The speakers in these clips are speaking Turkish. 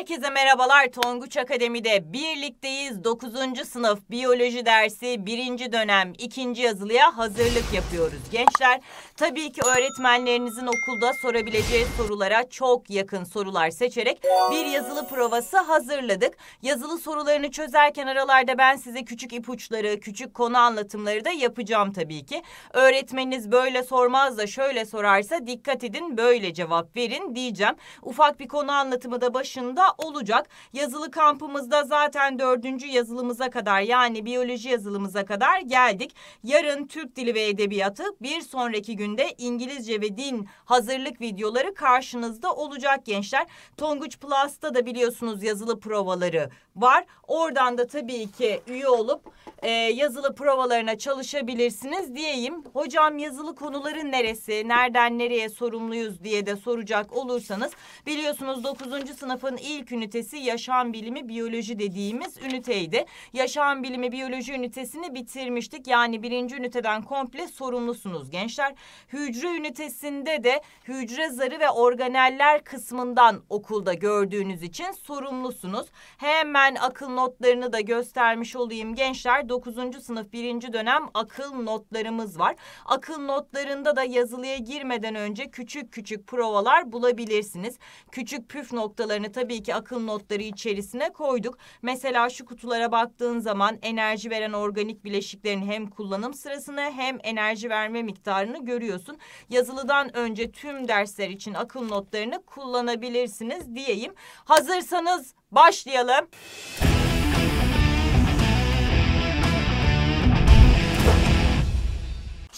Herkese merhabalar. Tonguç Akademi'de birlikteyiz. 9. sınıf biyoloji dersi 1. dönem 2. yazılıya hazırlık yapıyoruz. Gençler tabii ki öğretmenlerinizin okulda sorabileceği sorulara çok yakın sorular seçerek bir yazılı provası hazırladık. Yazılı sorularını çözerken aralarda ben size küçük ipuçları, küçük konu anlatımları da yapacağım tabii ki. Öğretmeniniz böyle sormaz da şöyle sorarsa dikkat edin böyle cevap verin diyeceğim. Ufak bir konu anlatımı da başında olacak. Yazılı kampımızda zaten dördüncü yazılımıza kadar yani biyoloji yazılımıza kadar geldik. Yarın Türk Dili ve Edebiyatı bir sonraki günde İngilizce ve din hazırlık videoları karşınızda olacak gençler. Tonguç Plus'ta da biliyorsunuz yazılı provaları var. Oradan da tabii ki üye olup e, yazılı provalarına çalışabilirsiniz diyeyim. Hocam yazılı konuların neresi, nereden nereye sorumluyuz diye de soracak olursanız biliyorsunuz 9. sınıfın ilk ilk ünitesi yaşam bilimi biyoloji dediğimiz üniteydi. Yaşam bilimi biyoloji ünitesini bitirmiştik. Yani birinci üniteden komple sorumlusunuz gençler. Hücre ünitesinde de hücre zarı ve organeller kısmından okulda gördüğünüz için sorumlusunuz. Hemen akıl notlarını da göstermiş olayım gençler. 9. sınıf 1. dönem akıl notlarımız var. Akıl notlarında da yazılıya girmeden önce küçük küçük provalar bulabilirsiniz. Küçük püf noktalarını tabii ki akıl notları içerisine koyduk. Mesela şu kutulara baktığın zaman enerji veren organik bileşiklerin hem kullanım sırasını hem enerji verme miktarını görüyorsun. Yazılıdan önce tüm dersler için akıl notlarını kullanabilirsiniz diyeyim. Hazırsanız başlayalım.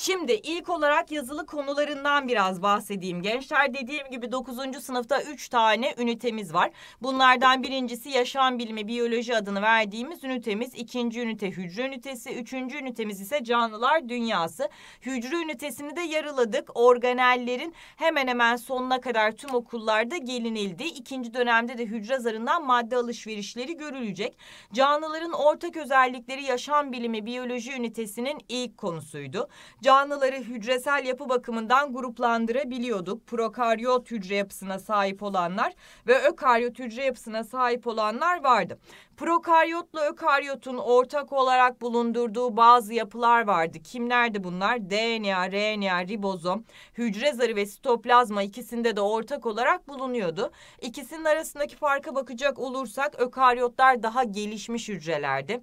Şimdi ilk olarak yazılı konularından biraz bahsedeyim. Gençler dediğim gibi 9. sınıfta 3 tane ünitemiz var. Bunlardan birincisi yaşam bilimi biyoloji adını verdiğimiz ünitemiz. ikinci ünite hücre ünitesi. Üçüncü ünitemiz ise canlılar dünyası. Hücre ünitesini de yarıladık. Organellerin hemen hemen sonuna kadar tüm okullarda gelinildi. İkinci dönemde de hücre zarından madde alışverişleri görülecek. Canlıların ortak özellikleri yaşam bilimi biyoloji ünitesinin ilk konusuydu. Can Canlıları hücresel yapı bakımından gruplandırabiliyorduk. Prokaryot hücre yapısına sahip olanlar ve ökaryot hücre yapısına sahip olanlar vardı. Prokaryotla ökaryotun ortak olarak bulundurduğu bazı yapılar vardı. Kimlerdi bunlar? DNA, RNA, ribozom, hücre zarı ve sitoplazma ikisinde de ortak olarak bulunuyordu. İkisinin arasındaki farka bakacak olursak ökaryotlar daha gelişmiş hücrelerdi.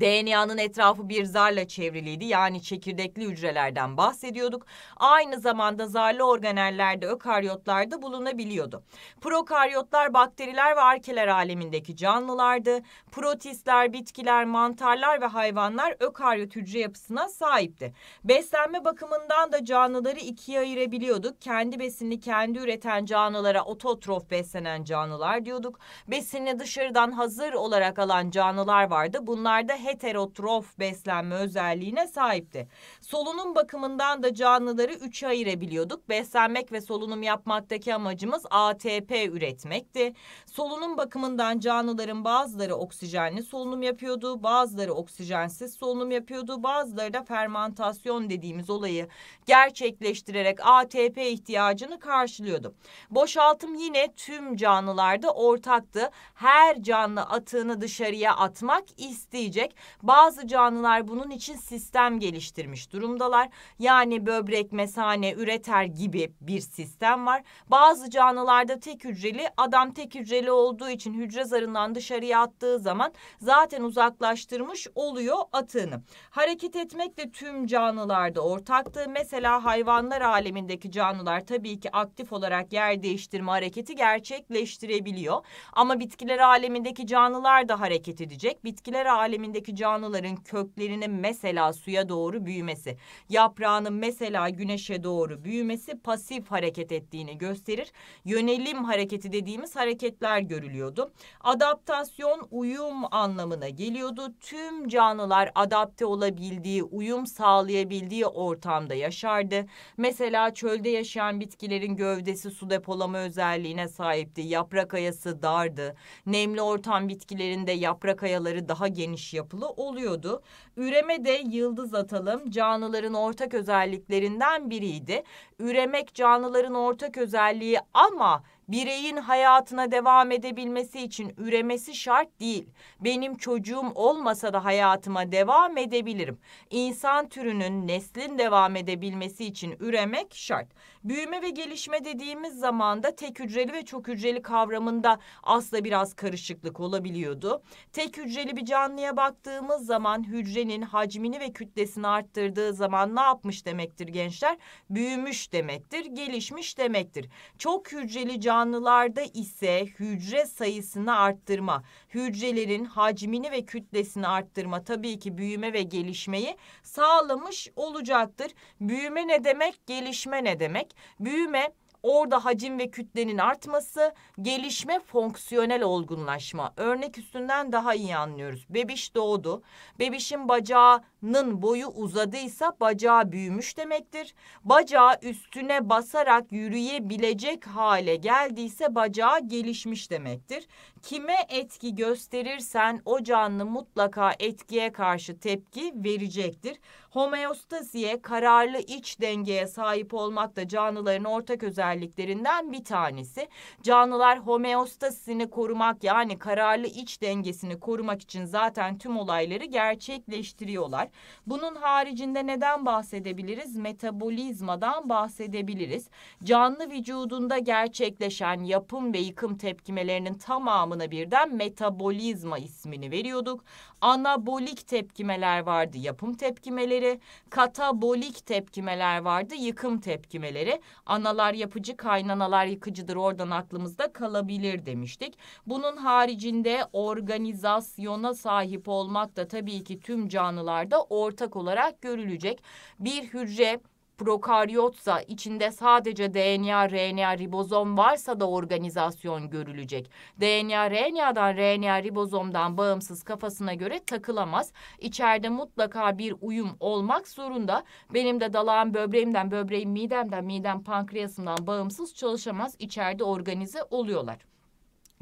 DNA'nın etrafı bir zarla çevriliydi. Yani çekirdekli hücrelerden bahsediyorduk. Aynı zamanda zarlı organellerde, ökaryotlarda bulunabiliyordu. Prokaryotlar bakteriler ve arkeler alemindeki canlılardı. Protistler, bitkiler, mantarlar ve hayvanlar ökaryot hücre yapısına sahipti. Beslenme bakımından da canlıları ikiye ayırabiliyorduk. Kendi besini kendi üreten canlılara ototrof beslenen canlılar diyorduk. Besini dışarıdan hazır olarak alan canlılar vardı. Bunlarda ve heterotrof beslenme özelliğine sahipti. Solunum bakımından da canlıları üçe ayırabiliyorduk. Beslenmek ve solunum yapmaktaki amacımız ATP üretmekti. Solunum bakımından canlıların bazıları oksijenli solunum yapıyordu, bazıları oksijensiz solunum yapıyordu, bazıları da fermantasyon dediğimiz olayı gerçekleştirerek ATP ihtiyacını karşılıyordu. Boşaltım yine tüm canlılarda ortaktı. Her canlı atığını dışarıya atmak isteyecek gelecek. Bazı canlılar bunun için sistem geliştirmiş durumdalar. Yani böbrek, mesane, üreter gibi bir sistem var. Bazı canlılarda tek hücreli, adam tek hücreli olduğu için hücre zarından dışarıya attığı zaman zaten uzaklaştırmış oluyor atığını. Hareket etmek de tüm canlılarda ortaktı. Mesela hayvanlar alemindeki canlılar tabii ki aktif olarak yer değiştirme hareketi gerçekleştirebiliyor. Ama bitkiler alemindeki canlılar da hareket edecek. Bitkiler aleminde içindeki canlıların köklerinin mesela suya doğru büyümesi, yaprağının mesela güneşe doğru büyümesi pasif hareket ettiğini gösterir. Yönelim hareketi dediğimiz hareketler görülüyordu. Adaptasyon uyum anlamına geliyordu. Tüm canlılar adapte olabildiği, uyum sağlayabildiği ortamda yaşardı. Mesela çölde yaşayan bitkilerin gövdesi su depolama özelliğine sahipti. Yaprak ayası dardı. Nemli ortam bitkilerinde yaprak ayaları daha geniş yapı yapılı oluyordu. Üreme de yıldız atalım canlıların ortak özelliklerinden biriydi. Üremek canlıların ortak özelliği ama bireyin hayatına devam edebilmesi için üremesi şart değil. Benim çocuğum olmasa da hayatıma devam edebilirim. İnsan türünün neslin devam edebilmesi için üremek şart. Büyüme ve gelişme dediğimiz zaman da tek hücreli ve çok hücreli kavramında aslında biraz karışıklık olabiliyordu. Tek hücreli bir canlıya baktığımız zaman hücrenin hacmini ve kütlesini arttırdığı zaman ne yapmış demektir gençler? Büyümüş demektir, gelişmiş demektir. Çok hücreli canlılarda ise hücre sayısını arttırma, hücrelerin hacmini ve kütlesini arttırma tabii ki büyüme ve gelişmeyi sağlamış olacaktır. Büyüme ne demek, gelişme ne demek? Büyüme orada hacim ve kütlenin artması, gelişme fonksiyonel olgunlaşma. Örnek üstünden daha iyi anlıyoruz. Bebiş doğdu. Bebişin bacağının boyu uzadıysa bacağı büyümüş demektir. Bacağı üstüne basarak yürüyebilecek hale geldiyse bacağı gelişmiş demektir kime etki gösterirsen o canlı mutlaka etkiye karşı tepki verecektir. Homeostaziye, kararlı iç dengeye sahip olmak da canlıların ortak özelliklerinden bir tanesi. Canlılar homeostasisini korumak yani kararlı iç dengesini korumak için zaten tüm olayları gerçekleştiriyorlar. Bunun haricinde neden bahsedebiliriz? Metabolizmadan bahsedebiliriz. Canlı vücudunda gerçekleşen yapım ve yıkım tepkimelerinin tamamı anlamına birden metabolizma ismini veriyorduk. Anabolik tepkimeler vardı yapım tepkimeleri, katabolik tepkimeler vardı yıkım tepkimeleri. Analar yapıcı, kaynanalar yıkıcıdır oradan aklımızda kalabilir demiştik. Bunun haricinde organizasyona sahip olmak da tabii ki tüm canlılarda ortak olarak görülecek. Bir hücre prokaryotsa içinde sadece DNA, RNA, ribozom varsa da organizasyon görülecek. DNA, RNA'dan, RNA, ribozomdan bağımsız kafasına göre takılamaz. İçeride mutlaka bir uyum olmak zorunda. Benim de dalağım böbreğimden, böbreğim midemden, midem pankreasımdan bağımsız çalışamaz. İçeride organize oluyorlar.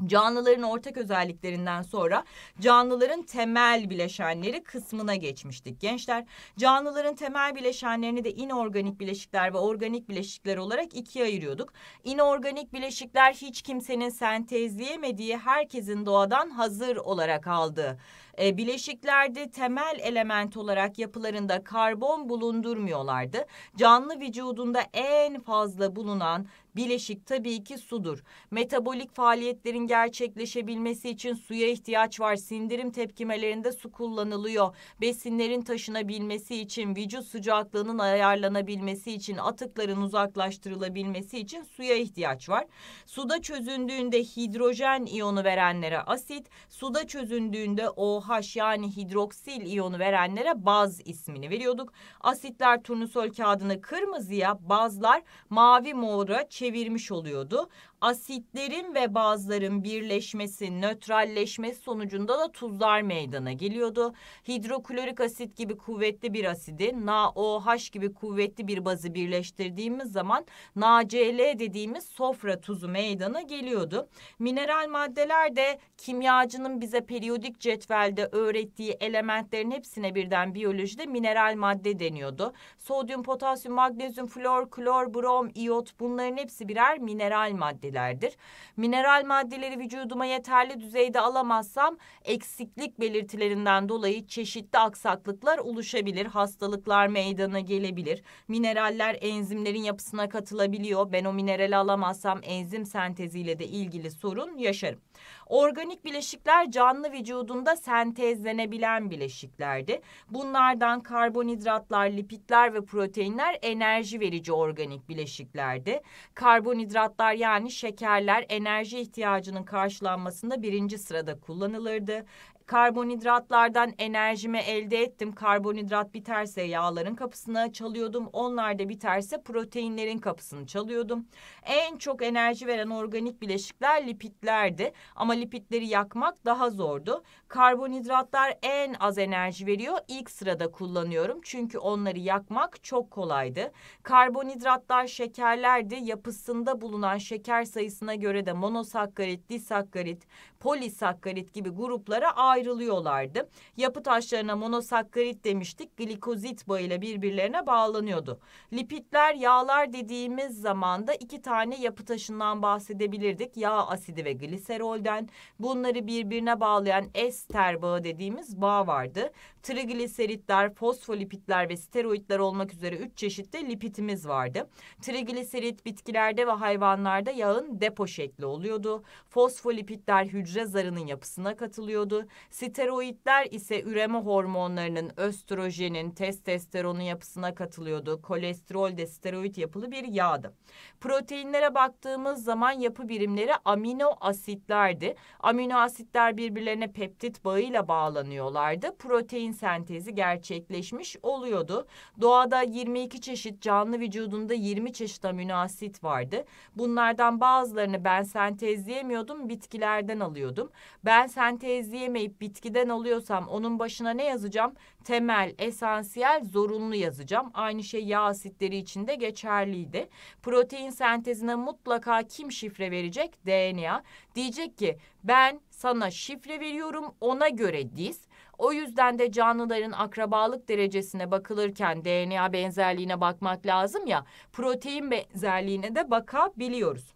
Canlıların ortak özelliklerinden sonra canlıların temel bileşenleri kısmına geçmiştik gençler. Canlıların temel bileşenlerini de inorganik bileşikler ve organik bileşikler olarak ikiye ayırıyorduk. İnorganik bileşikler hiç kimsenin sentezleyemediği herkesin doğadan hazır olarak aldığı. E, bileşiklerde temel element olarak yapılarında karbon bulundurmuyorlardı. Canlı vücudunda en fazla bulunan Bileşik tabii ki sudur. Metabolik faaliyetlerin gerçekleşebilmesi için suya ihtiyaç var. Sindirim tepkimelerinde su kullanılıyor. Besinlerin taşınabilmesi için, vücut sıcaklığının ayarlanabilmesi için, atıkların uzaklaştırılabilmesi için suya ihtiyaç var. Suda çözündüğünde hidrojen iyonu verenlere asit, suda çözündüğünde OH yani hidroksil iyonu verenlere baz ismini veriyorduk. Asitler turnusol kağıdını kırmızıya, bazlar mavi mora, çift çevirmiş oluyordu asitlerin ve bazların birleşmesi, nötralleşmesi sonucunda da tuzlar meydana geliyordu. Hidroklorik asit gibi kuvvetli bir asidi, NaOH gibi kuvvetli bir bazı birleştirdiğimiz zaman NaCl dediğimiz sofra tuzu meydana geliyordu. Mineral maddeler de kimyacının bize periyodik cetvelde öğrettiği elementlerin hepsine birden biyolojide mineral madde deniyordu. Sodyum, potasyum, magnezyum, flor, klor, brom, iyot bunların hepsi birer mineral madde şeylerdir. Mineral maddeleri vücuduma yeterli düzeyde alamazsam eksiklik belirtilerinden dolayı çeşitli aksaklıklar oluşabilir. Hastalıklar meydana gelebilir. Mineraller enzimlerin yapısına katılabiliyor. Ben o minerali alamazsam enzim senteziyle de ilgili sorun yaşarım. Organik bileşikler canlı vücudunda sentezlenebilen bileşiklerdi. Bunlardan karbonhidratlar, lipitler ve proteinler enerji verici organik bileşiklerdi. Karbonhidratlar yani şekerler enerji ihtiyacının karşılanmasında birinci sırada kullanılırdı karbonhidratlardan enerjimi elde ettim. Karbonhidrat biterse yağların kapısını çalıyordum. Onlar da biterse proteinlerin kapısını çalıyordum. En çok enerji veren organik bileşikler lipidlerdi. Ama lipidleri yakmak daha zordu. Karbonhidratlar en az enerji veriyor. İlk sırada kullanıyorum. Çünkü onları yakmak çok kolaydı. Karbonhidratlar şekerlerdi. Yapısında bulunan şeker sayısına göre de monosakkarit, disakkarit, polisakkarit gibi gruplara ayrılıyorlardı. Yapı taşlarına monosakkarit demiştik. Glikozit bağıyla birbirlerine bağlanıyordu. Lipitler, yağlar dediğimiz zaman da iki tane yapı taşından bahsedebilirdik. Yağ asidi ve gliserolden. Bunları birbirine bağlayan ester bağı dediğimiz bağ vardı. Trigliseritler, fosfolipitler ve steroidler olmak üzere üç çeşitli lipitimiz vardı. Trigliserit bitkilerde ve hayvanlarda yağın depo şekli oluyordu. Fosfolipitler hücre zarının yapısına katılıyordu. Steroidler ise üreme hormonlarının östrojenin, testosteronun yapısına katılıyordu. Kolesterol de steroid yapılı bir yağdı. Proteinlere baktığımız zaman yapı birimleri amino asitlerdi. Amino asitler birbirlerine peptit bağıyla bağlanıyorlardı. Protein sentezi gerçekleşmiş oluyordu. Doğada 22 çeşit canlı vücudunda 20 çeşit amino asit vardı. Bunlardan bazılarını ben sentezleyemiyordum, bitkilerden alıyordum. Ben sentezleyemeyip bitkiden alıyorsam onun başına ne yazacağım? Temel, esansiyel, zorunlu yazacağım. Aynı şey yağ asitleri için de geçerliydi. Protein sentezine mutlaka kim şifre verecek? DNA. Diyecek ki ben sana şifre veriyorum ona göre diz. O yüzden de canlıların akrabalık derecesine bakılırken DNA benzerliğine bakmak lazım ya protein benzerliğine de bakabiliyoruz.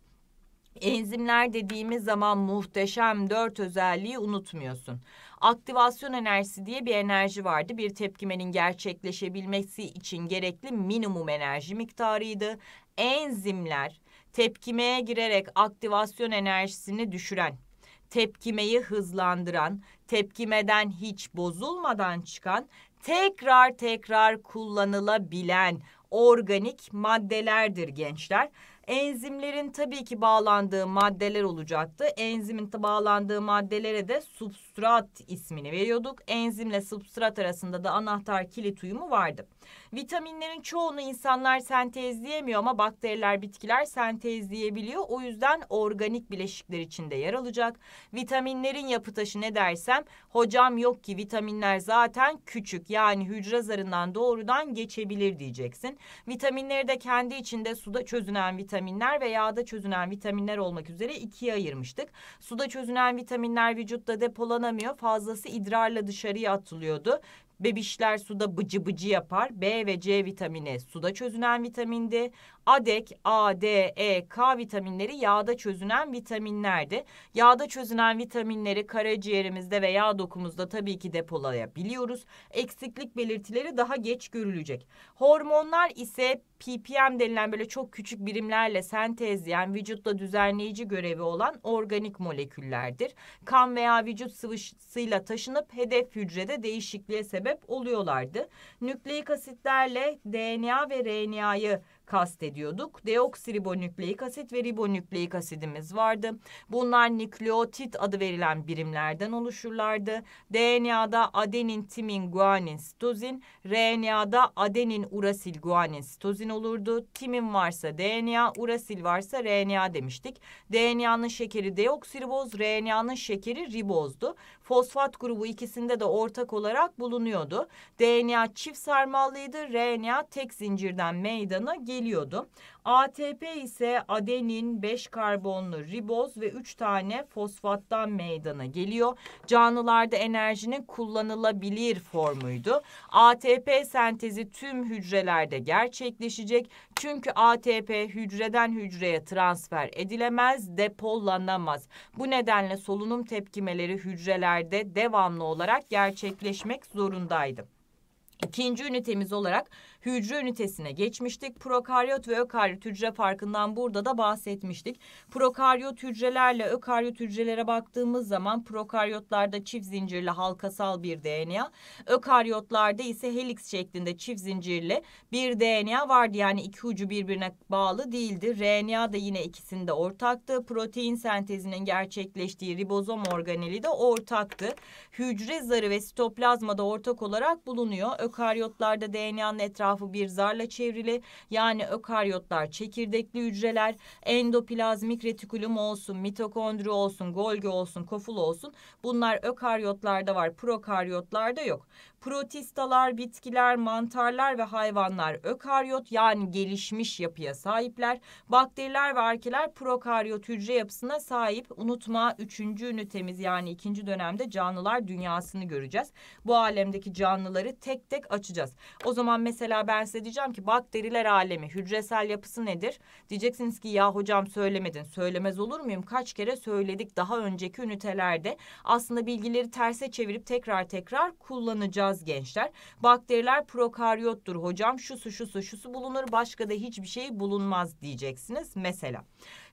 Enzimler dediğimiz zaman muhteşem dört özelliği unutmuyorsun. Aktivasyon enerjisi diye bir enerji vardı. Bir tepkimenin gerçekleşebilmesi için gerekli minimum enerji miktarıydı. Enzimler tepkimeye girerek aktivasyon enerjisini düşüren, tepkimeyi hızlandıran, tepkimeden hiç bozulmadan çıkan, tekrar tekrar kullanılabilen organik maddelerdir gençler. Enzimlerin tabii ki bağlandığı maddeler olacaktı. Enzimin bağlandığı maddelere de substrat substrat ismini veriyorduk. Enzimle substrat arasında da anahtar kilit uyumu vardı. Vitaminlerin çoğunu insanlar sentezleyemiyor ama bakteriler, bitkiler sentezleyebiliyor. O yüzden organik bileşikler içinde yer alacak. Vitaminlerin yapı taşı ne dersem hocam yok ki vitaminler zaten küçük yani hücre zarından doğrudan geçebilir diyeceksin. Vitaminleri de kendi içinde suda çözünen vitaminler ve yağda çözünen vitaminler olmak üzere ikiye ayırmıştık. Suda çözünen vitaminler vücutta depolanan alınamıyor. Fazlası idrarla dışarıya atılıyordu. Bebişler suda bıcı bıcı yapar. B ve C vitamini suda çözünen vitamindi. ADEK, A, D, E, K vitaminleri yağda çözünen vitaminlerdi. Yağda çözünen vitaminleri karaciğerimizde ve yağ dokumuzda tabii ki depolayabiliyoruz. Eksiklik belirtileri daha geç görülecek. Hormonlar ise ppm denilen böyle çok küçük birimlerle sentezleyen vücutta düzenleyici görevi olan organik moleküllerdir. Kan veya vücut sıvısıyla taşınıp hedef hücrede değişikliğe sebep oluyorlardı. Nükleik asitlerle DNA ve RNA'yı kastediyorduk. Deoksiribonükleik asit ve ribonükleik asidimiz vardı. Bunlar nükleotit adı verilen birimlerden oluşurlardı. DNA'da adenin, timin, guanin, sitozin, RNA'da adenin, urasil, guanin, sitozin olurdu. Timin varsa DNA, urasil varsa RNA demiştik. DNA'nın şekeri deoksiriboz, RNA'nın şekeri ribozdu. Fosfat grubu ikisinde de ortak olarak bulunuyordu. DNA çift sarmallıydı, RNA tek zincirden meydana geliyordu geliyordu. ATP ise adenin 5 karbonlu riboz ve 3 tane fosfattan meydana geliyor. Canlılarda enerjinin kullanılabilir formuydu. ATP sentezi tüm hücrelerde gerçekleşecek. Çünkü ATP hücreden hücreye transfer edilemez, depolanamaz. Bu nedenle solunum tepkimeleri hücrelerde devamlı olarak gerçekleşmek zorundaydı. İkinci ünitemiz olarak hücre ünitesine geçmiştik. Prokaryot ve ökaryot hücre farkından burada da bahsetmiştik. Prokaryot hücrelerle ökaryot hücrelere baktığımız zaman prokaryotlarda çift zincirli halkasal bir DNA, ökaryotlarda ise helix şeklinde çift zincirli bir DNA vardı. Yani iki ucu birbirine bağlı değildi. RNA da yine ikisinde ortaktı. Protein sentezinin gerçekleştiği ribozom organeli de ortaktı. Hücre zarı ve sitoplazmada ortak olarak bulunuyor. Ökaryotlarda DNA'nın etrafında etrafı bir zarla çevrili yani ökaryotlar çekirdekli hücreler, endoplazmik retikulum olsun, mitokondri olsun, Golgi olsun, koful olsun bunlar ökaryotlarda var prokaryotlarda yok. Protistalar, bitkiler, mantarlar ve hayvanlar ökaryot yani gelişmiş yapıya sahipler. Bakteriler ve arkeler prokaryot hücre yapısına sahip. Unutma üçüncü ünitemiz yani ikinci dönemde canlılar dünyasını göreceğiz. Bu alemdeki canlıları tek tek açacağız. O zaman mesela ben size diyeceğim ki bakteriler alemi hücresel yapısı nedir? Diyeceksiniz ki ya hocam söylemedin. Söylemez olur muyum? Kaç kere söyledik daha önceki ünitelerde. Aslında bilgileri terse çevirip tekrar tekrar kullanacağız yapacağız gençler. Bakteriler prokaryottur hocam şu su şu şu bulunur başka da hiçbir şey bulunmaz diyeceksiniz mesela.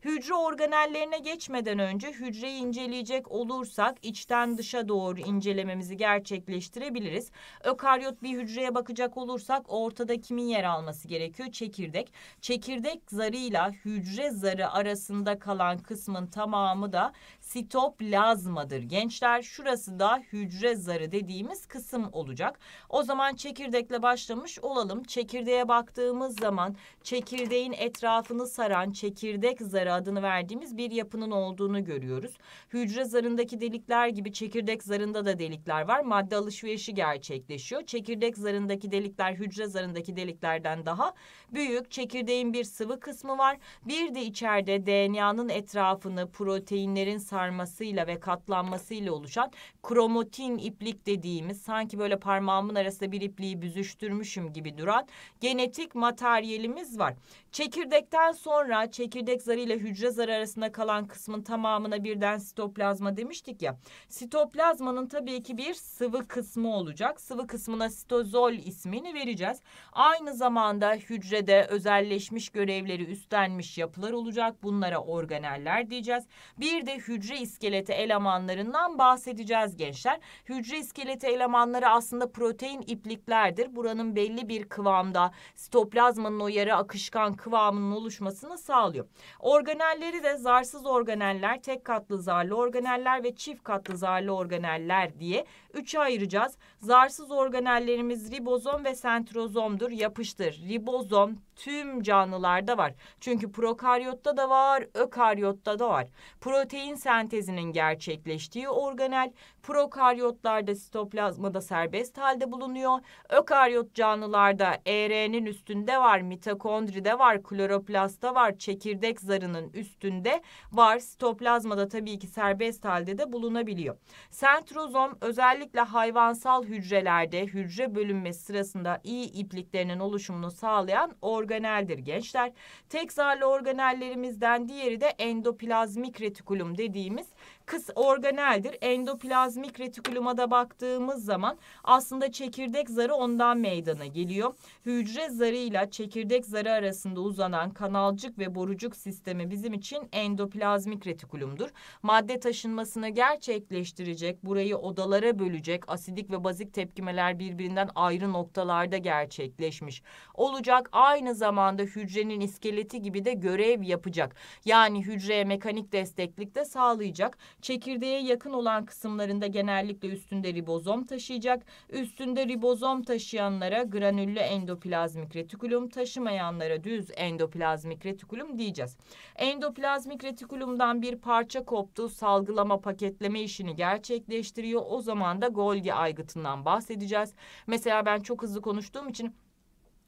Hücre organellerine geçmeden önce hücreyi inceleyecek olursak içten dışa doğru incelememizi gerçekleştirebiliriz. Ökaryot bir hücreye bakacak olursak ortada kimin yer alması gerekiyor? Çekirdek. Çekirdek zarıyla hücre zarı arasında kalan kısmın tamamı da sitoplazmadır. Gençler şurası da hücre zarı dediğimiz kısım olacak. O zaman çekirdekle başlamış olalım. Çekirdeğe baktığımız zaman çekirdeğin etrafını saran çekirdek zarı adını verdiğimiz bir yapının olduğunu görüyoruz. Hücre zarındaki delikler gibi çekirdek zarında da delikler var. Madde alışverişi gerçekleşiyor. Çekirdek zarındaki delikler hücre zarındaki deliklerden daha büyük, çekirdeğin bir sıvı kısmı var. Bir de içeride DNA'nın etrafını proteinlerin sarmasıyla ve katlanmasıyla oluşan kromatin iplik dediğimiz sanki böyle parmağımın arasında bir ipliği büzüştürmüşüm gibi duran genetik materyalimiz var. Çekirdekten sonra çekirdek zarı ile hücre zarı arasında kalan kısmın tamamına birden sitoplazma demiştik ya. Sitoplazmanın tabii ki bir sıvı kısmı olacak. Sıvı kısmına sitozol ismini vereceğiz. Aynı zamanda hücre de özelleşmiş görevleri üstlenmiş yapılar olacak. Bunlara organeller diyeceğiz. Bir de hücre iskeleti elemanlarından bahsedeceğiz gençler. Hücre iskeleti elemanları aslında protein ipliklerdir. Buranın belli bir kıvamda sitoplazmanın o yarı akışkan kıvamının oluşmasını sağlıyor. Organelleri de zarsız organeller, tek katlı zarlı organeller ve çift katlı zarlı organeller diye üçe ayıracağız. Zarsız organellerimiz ribozom ve sentrozomdur. Yapıştır. Ribozom on tüm canlılarda var. Çünkü prokaryotta da var, ökaryotta da var. Protein sentezinin gerçekleştiği organel prokaryotlarda sitoplazmada serbest halde bulunuyor. Ökaryot canlılarda ER'nin üstünde var, mitokondride var, kloroplastta var, çekirdek zarının üstünde var. Sitoplazmada tabii ki serbest halde de bulunabiliyor. Sentrozom özellikle hayvansal hücrelerde hücre bölünmesi sırasında iyi ipliklerinin oluşumunu sağlayan organ organeldir gençler. Tek zarlı organellerimizden diğeri de endoplazmik retikulum dediğimiz kıs organeldir. Endoplazmik retikuluma da baktığımız zaman aslında çekirdek zarı ondan meydana geliyor. Hücre zarıyla çekirdek zarı arasında uzanan kanalcık ve borucuk sistemi bizim için endoplazmik retikulumdur. Madde taşınmasını gerçekleştirecek, burayı odalara bölecek, asidik ve bazik tepkimeler birbirinden ayrı noktalarda gerçekleşmiş olacak. Aynı zamanda hücrenin iskeleti gibi de görev yapacak. Yani hücreye mekanik desteklik de sağlayacak. Çekirdeğe yakın olan kısımlarında genellikle üstünde ribozom taşıyacak. Üstünde ribozom taşıyanlara granüllü endoplazmik retikulum, taşımayanlara düz endoplazmik retikulum diyeceğiz. Endoplazmik retikulumdan bir parça koptu, salgılama paketleme işini gerçekleştiriyor. O zaman da Golgi aygıtından bahsedeceğiz. Mesela ben çok hızlı konuştuğum için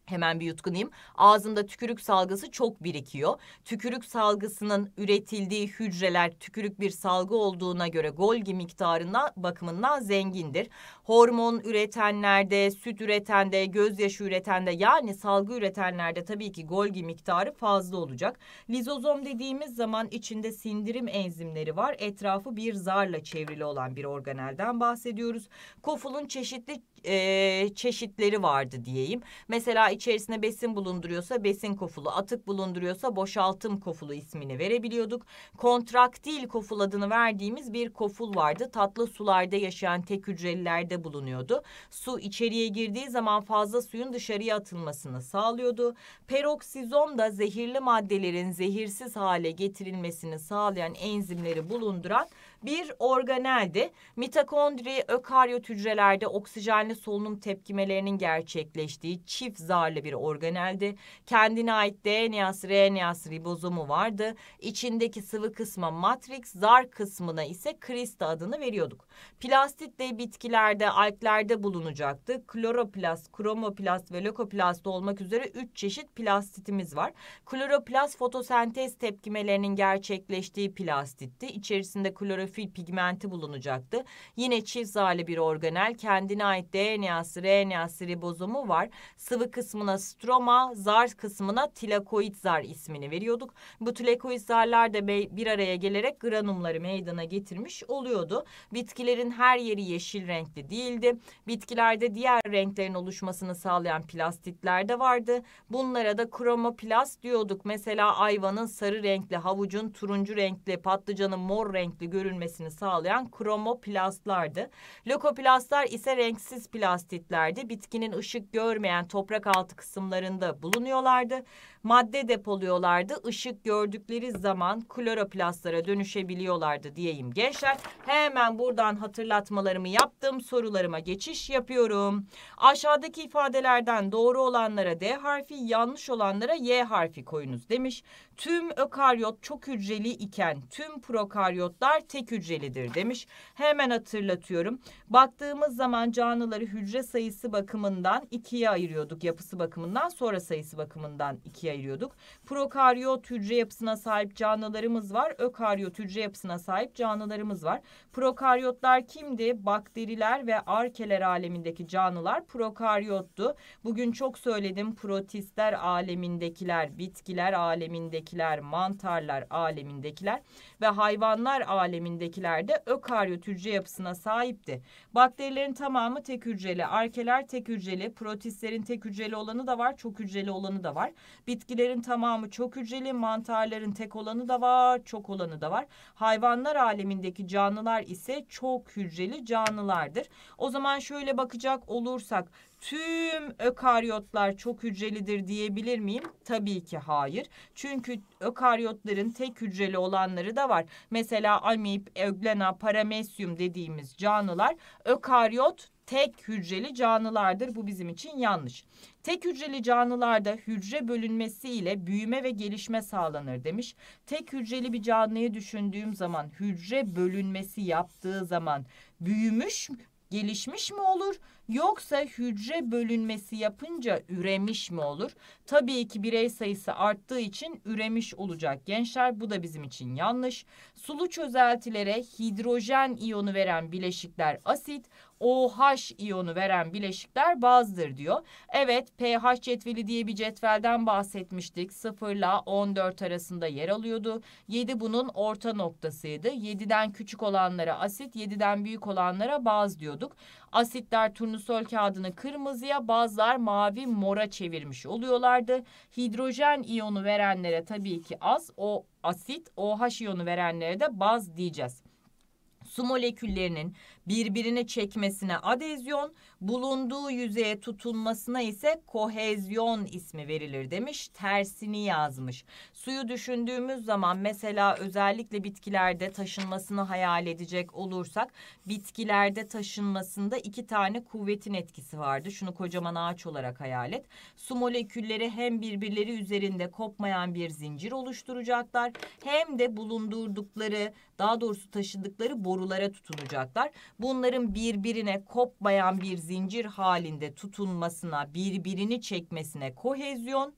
Hemen bir yutkunayım. Ağzımda tükürük salgısı çok birikiyor. Tükürük salgısının üretildiği hücreler tükürük bir salgı olduğuna göre Golgi miktarına bakımından zengindir. Hormon üretenlerde, süt üretende, gözyaşı üretende yani salgı üretenlerde tabii ki Golgi miktarı fazla olacak. Lizozom dediğimiz zaman içinde sindirim enzimleri var. Etrafı bir zarla çevrili olan bir organelden bahsediyoruz. Kofulun çeşitli e, çeşitleri vardı diyeyim. Mesela içerisine besin bulunduruyorsa besin kofulu, atık bulunduruyorsa boşaltım kofulu ismini verebiliyorduk. Kontraktil koful adını verdiğimiz bir koful vardı. Tatlı sularda yaşayan tek hücrelilerde bulunuyordu. Su içeriye girdiği zaman fazla suyun dışarıya atılmasını sağlıyordu. Peroksizom da zehirli maddelerin zehirsiz hale getirilmesini sağlayan enzimleri bulunduran bir organeldi. Mitokondri ökaryot hücrelerde oksijenli solunum tepkimelerinin gerçekleştiği çift zarlı bir organeldi. Kendine ait DNA'sı, RNA'sı ribozomu vardı. İçindeki sıvı kısma matrix, zar kısmına ise krista adını veriyorduk. Plastit de bitkilerde, alplerde bulunacaktı. Kloroplast, kromoplast ve lökoplast olmak üzere üç çeşit plastitimiz var. Kloroplast fotosentez tepkimelerinin gerçekleştiği plastitti. İçerisinde klorofil klorofil pigmenti bulunacaktı. Yine çift zarlı bir organel kendine ait DNA'sı, RNA'sı ribozomu var. Sıvı kısmına stroma, zar kısmına tilakoid zar ismini veriyorduk. Bu tilakoid zarlar da bir araya gelerek granumları meydana getirmiş oluyordu. Bitkilerin her yeri yeşil renkli değildi. Bitkilerde diğer renklerin oluşmasını sağlayan plastitler de vardı. Bunlara da kromoplast diyorduk. Mesela ayvanın sarı renkli, havucun turuncu renkli, patlıcanın mor renkli görünmesi dönüştürülmesini sağlayan kromoplastlardı. Lökoplastlar ise renksiz plastitlerdi. Bitkinin ışık görmeyen toprak altı kısımlarında bulunuyorlardı madde depoluyorlardı. Işık gördükleri zaman kloroplastlara dönüşebiliyorlardı diyeyim gençler. Hemen buradan hatırlatmalarımı yaptım. Sorularıma geçiş yapıyorum. Aşağıdaki ifadelerden doğru olanlara D harfi, yanlış olanlara Y harfi koyunuz demiş. Tüm ökaryot çok hücreli iken tüm prokaryotlar tek hücrelidir demiş. Hemen hatırlatıyorum. Baktığımız zaman canlıları hücre sayısı bakımından ikiye ayırıyorduk. Yapısı bakımından sonra sayısı bakımından ikiye ayırıyorduk. Prokaryot hücre yapısına sahip canlılarımız var. Ökaryot hücre yapısına sahip canlılarımız var. Prokaryotlar kimdi? Bakteriler ve arkeler alemindeki canlılar prokaryottu. Bugün çok söyledim protistler alemindekiler, bitkiler alemindekiler, mantarlar alemindekiler ve hayvanlar alemindekiler de ökaryot hücre yapısına sahipti. Bakterilerin tamamı tek hücreli, arkeler tek hücreli, protistlerin tek hücreli olanı da var, çok hücreli olanı da var. Bir Bitkilerin tamamı çok hücreli, mantarların tek olanı da var, çok olanı da var. Hayvanlar alemindeki canlılar ise çok hücreli canlılardır. O zaman şöyle bakacak olursak tüm ökaryotlar çok hücrelidir diyebilir miyim? Tabii ki hayır. Çünkü ökaryotların tek hücreli olanları da var. Mesela amip, öglena, paramesyum dediğimiz canlılar ökaryot tek hücreli canlılardır. Bu bizim için yanlış. Tek hücreli canlılarda hücre bölünmesiyle büyüme ve gelişme sağlanır demiş. Tek hücreli bir canlıyı düşündüğüm zaman hücre bölünmesi yaptığı zaman büyümüş gelişmiş mi olur yoksa hücre bölünmesi yapınca üremiş mi olur? Tabii ki birey sayısı arttığı için üremiş olacak gençler bu da bizim için yanlış. Sulu çözeltilere hidrojen iyonu veren bileşikler asit, OH iyonu veren bileşikler bazdır diyor. Evet pH cetveli diye bir cetvelden bahsetmiştik. 0 ile 14 arasında yer alıyordu. 7 bunun orta noktasıydı. 7'den küçük olanlara asit, 7'den büyük olanlara baz diyorduk. Asitler turnusol kağıdını kırmızıya, bazlar mavi mora çevirmiş oluyorlardı. Hidrojen iyonu verenlere tabii ki az, o asit, OH iyonu verenlere de baz diyeceğiz su moleküllerinin birbirine çekmesine adezyon, bulunduğu yüzeye tutunmasına ise kohezyon ismi verilir demiş. Tersini yazmış. Suyu düşündüğümüz zaman mesela özellikle bitkilerde taşınmasını hayal edecek olursak bitkilerde taşınmasında iki tane kuvvetin etkisi vardı. Şunu kocaman ağaç olarak hayal et. Su molekülleri hem birbirleri üzerinde kopmayan bir zincir oluşturacaklar hem de bulundurdukları daha doğrusu taşıdıkları borulara tutunacaklar bunların birbirine kopmayan bir zincir halinde tutunmasına, birbirini çekmesine kohezyon,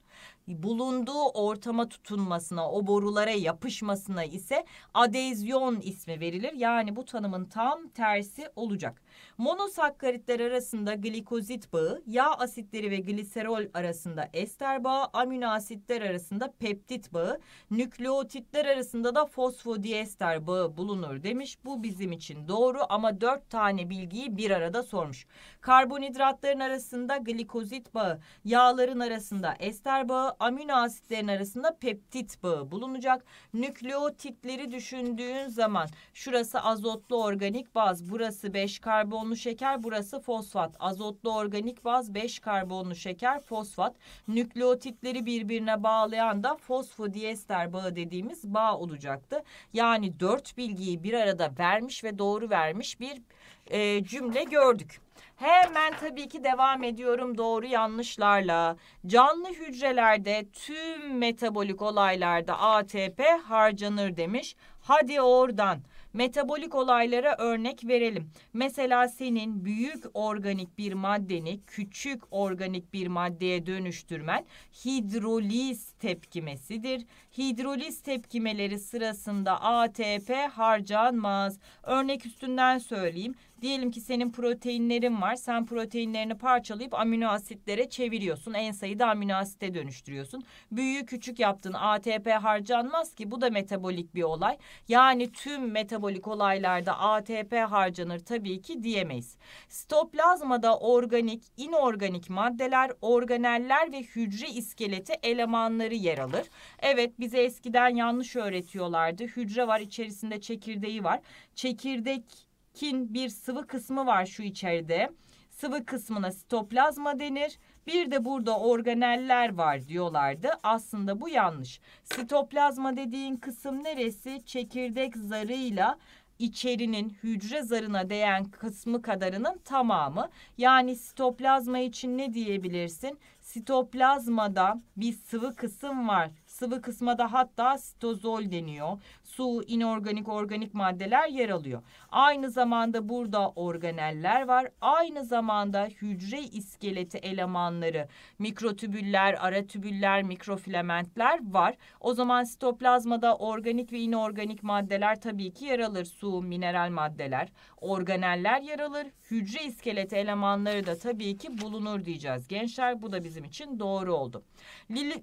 bulunduğu ortama tutunmasına, o borulara yapışmasına ise adezyon ismi verilir. Yani bu tanımın tam tersi olacak. Monosakkaritler arasında glikozit bağı, yağ asitleri ve gliserol arasında ester bağı, amino asitler arasında peptit bağı, nükleotitler arasında da fosfodiester bağı bulunur demiş. Bu bizim için doğru ama dört tane bilgiyi bir arada sormuş. Karbonhidratların arasında glikozit bağı, yağların arasında ester bağı, amino asitlerin arasında peptit bağı bulunacak. Nükleotitleri düşündüğün zaman şurası azotlu organik baz, burası 5 karbon karbonlu şeker burası fosfat. Azotlu organik baz 5 karbonlu şeker fosfat. Nükleotitleri birbirine bağlayan da fosfodiester bağı dediğimiz bağ olacaktı. Yani 4 bilgiyi bir arada vermiş ve doğru vermiş bir e, cümle gördük. Hemen tabii ki devam ediyorum doğru yanlışlarla. Canlı hücrelerde tüm metabolik olaylarda ATP harcanır demiş. Hadi oradan. Metabolik olaylara örnek verelim. Mesela senin büyük organik bir maddeni küçük organik bir maddeye dönüştürmen hidroliz tepkimesidir. Hidroliz tepkimeleri sırasında ATP harcanmaz. Örnek üstünden söyleyeyim. Diyelim ki senin proteinlerin var. Sen proteinlerini parçalayıp amino asitlere çeviriyorsun. En sayıda amino asite dönüştürüyorsun. Büyüğü küçük yaptın. ATP harcanmaz ki bu da metabolik bir olay. Yani tüm metabolik olaylarda ATP harcanır tabii ki diyemeyiz. Sitoplazmada organik, inorganik maddeler, organeller ve hücre iskeleti elemanları yer alır. Evet bize eskiden yanlış öğretiyorlardı. Hücre var içerisinde çekirdeği var. Çekirdek etkin bir sıvı kısmı var şu içeride. Sıvı kısmına sitoplazma denir. Bir de burada organeller var diyorlardı. Aslında bu yanlış. Sitoplazma dediğin kısım neresi? Çekirdek zarıyla içerinin hücre zarına değen kısmı kadarının tamamı. Yani sitoplazma için ne diyebilirsin? Sitoplazmada bir sıvı kısım var. Sıvı kısmada hatta sitozol deniyor su, inorganik, organik maddeler yer alıyor. Aynı zamanda burada organeller var. Aynı zamanda hücre iskeleti elemanları, mikrotübüller, aratübüller, mikrofilamentler var. O zaman sitoplazmada organik ve inorganik maddeler tabii ki yer alır. Su, mineral maddeler, organeller yer alır. Hücre iskeleti elemanları da tabii ki bulunur diyeceğiz gençler. Bu da bizim için doğru oldu.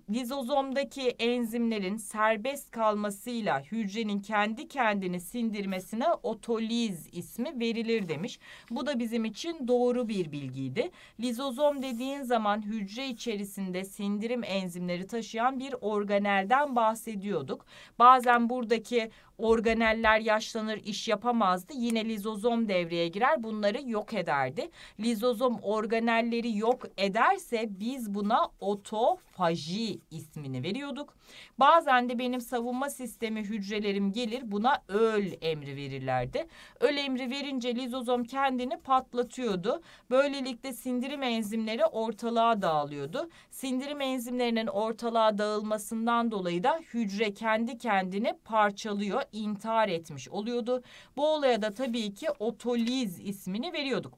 Lizozomdaki enzimlerin serbest kalmasıyla hücre hücrenin kendi kendini sindirmesine otoliz ismi verilir demiş. Bu da bizim için doğru bir bilgiydi. Lizozom dediğin zaman hücre içerisinde sindirim enzimleri taşıyan bir organelden bahsediyorduk. Bazen buradaki organeller yaşlanır, iş yapamazdı. Yine lizozom devreye girer, bunları yok ederdi. Lizozom organelleri yok ederse biz buna otofaji ismini veriyorduk. Bazen de benim savunma sistemi hücrelerim gelir, buna öl emri verirlerdi. Öl emri verince lizozom kendini patlatıyordu. Böylelikle sindirim enzimleri ortalığa dağılıyordu. Sindirim enzimlerinin ortalığa dağılmasından dolayı da hücre kendi kendini parçalıyor, da intihar etmiş oluyordu. Bu olaya da tabii ki otoliz ismini veriyorduk.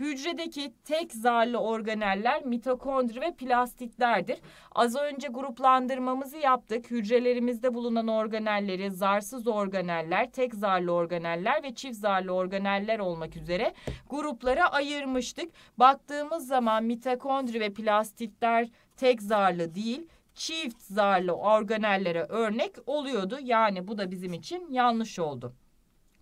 Hücredeki tek zarlı organeller mitokondri ve plastitlerdir. Az önce gruplandırmamızı yaptık. Hücrelerimizde bulunan organelleri zarsız organeller, tek zarlı organeller ve çift zarlı organeller olmak üzere gruplara ayırmıştık. Baktığımız zaman mitokondri ve plastitler tek zarlı değil, çift zarlı organellere örnek oluyordu. Yani bu da bizim için yanlış oldu.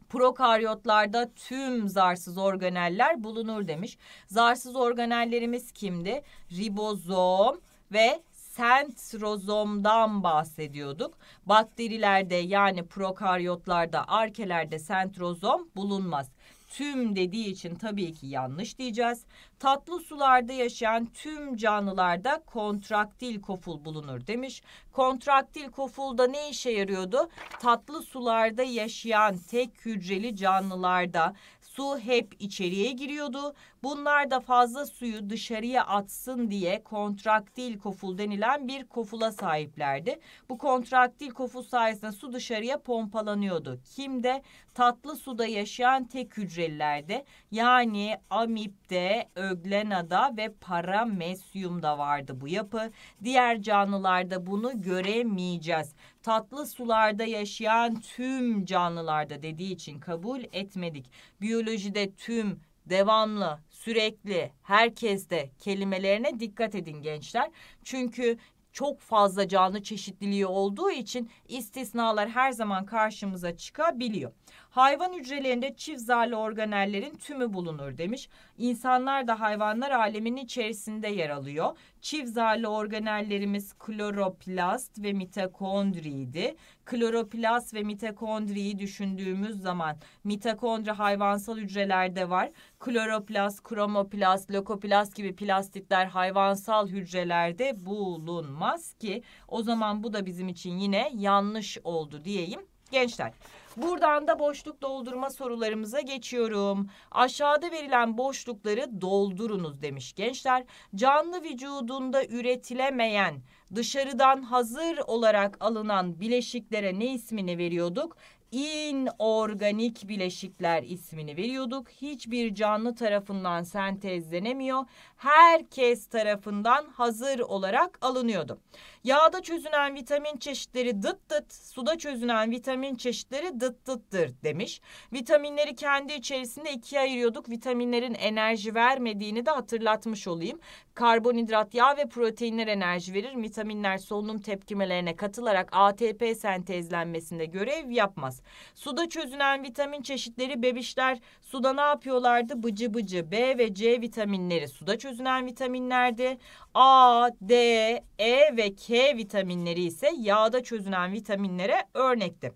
Prokaryotlarda tüm zarsız organeller bulunur demiş. Zarsız organellerimiz kimdi? Ribozom ve sentrozomdan bahsediyorduk. Bakterilerde yani prokaryotlarda, arkelerde sentrozom bulunmaz tüm dediği için tabii ki yanlış diyeceğiz. Tatlı sularda yaşayan tüm canlılarda kontraktil koful bulunur demiş. Kontraktil kofulda ne işe yarıyordu? Tatlı sularda yaşayan tek hücreli canlılarda su hep içeriye giriyordu. Bunlar da fazla suyu dışarıya atsın diye kontraktil koful denilen bir kofula sahiplerdi. Bu kontraktil koful sayesinde su dışarıya pompalanıyordu. Kimde? Tatlı suda yaşayan tek hücrelilerde yani amipte, öglenada ve paramesyumda vardı bu yapı. Diğer canlılarda bunu göremeyeceğiz tatlı sularda yaşayan tüm canlılarda dediği için kabul etmedik. Biyolojide tüm devamlı sürekli herkeste kelimelerine dikkat edin gençler. Çünkü çok fazla canlı çeşitliliği olduğu için istisnalar her zaman karşımıza çıkabiliyor. Hayvan hücrelerinde çift zarlı organellerin tümü bulunur demiş. İnsanlar da hayvanlar aleminin içerisinde yer alıyor. Çift zarlı organellerimiz kloroplast ve mitokondriydi. Kloroplast ve mitokondriyi düşündüğümüz zaman mitokondri hayvansal hücrelerde var. Kloroplast, kromoplast, lökoplast gibi plastitler hayvansal hücrelerde bulunmaz ki o zaman bu da bizim için yine yanlış oldu diyeyim. Gençler Buradan da boşluk doldurma sorularımıza geçiyorum. Aşağıda verilen boşlukları doldurunuz demiş gençler. Canlı vücudunda üretilemeyen dışarıdan hazır olarak alınan bileşiklere ne ismini veriyorduk? inorganik bileşikler ismini veriyorduk. Hiçbir canlı tarafından sentezlenemiyor. Herkes tarafından hazır olarak alınıyordu. Yağda çözünen vitamin çeşitleri dıt dıt, suda çözünen vitamin çeşitleri dıt dıttır demiş. Vitaminleri kendi içerisinde ikiye ayırıyorduk. Vitaminlerin enerji vermediğini de hatırlatmış olayım. Karbonhidrat, yağ ve proteinler enerji verir. Vitaminler solunum tepkimelerine katılarak ATP sentezlenmesinde görev yapmaz. Suda çözünen vitamin çeşitleri bebişler suda ne yapıyorlardı? Bıcı bıcı B ve C vitaminleri suda çözünen vitaminlerdi. A, D, E ve K vitaminleri ise yağda çözünen vitaminlere örnekti.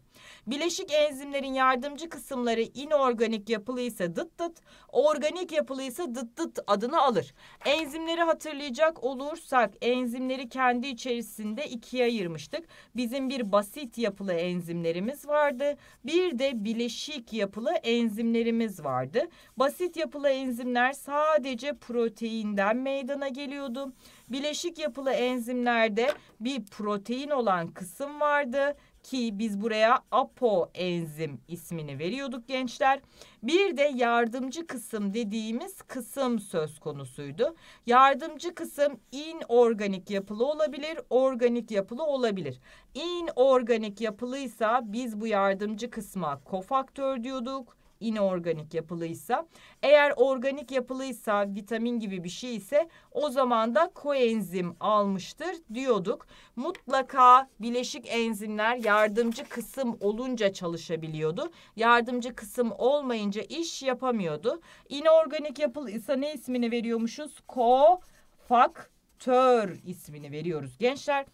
Bileşik enzimlerin yardımcı kısımları inorganik yapılıysa dıt dıt, organik yapılıysa dıt dıt adını alır. Enzimleri hatırlayacak olursak enzimleri kendi içerisinde ikiye ayırmıştık. Bizim bir basit yapılı enzimlerimiz vardı. Bir de bileşik yapılı enzimlerimiz vardı. Basit yapılı enzimler sadece proteinden meydana geliyordu. Bileşik yapılı enzimlerde bir protein olan kısım vardı ki biz buraya apo enzim ismini veriyorduk gençler. Bir de yardımcı kısım dediğimiz kısım söz konusuydu. Yardımcı kısım inorganik yapılı olabilir, organik yapılı olabilir. İnorganik yapılıysa biz bu yardımcı kısma kofaktör diyorduk inorganik yapılıysa. Eğer organik yapılıysa vitamin gibi bir şey ise o zaman da koenzim almıştır diyorduk. Mutlaka bileşik enzimler yardımcı kısım olunca çalışabiliyordu. Yardımcı kısım olmayınca iş yapamıyordu. İnorganik yapılıysa ne ismini veriyormuşuz? Kofaktör ismini veriyoruz gençler.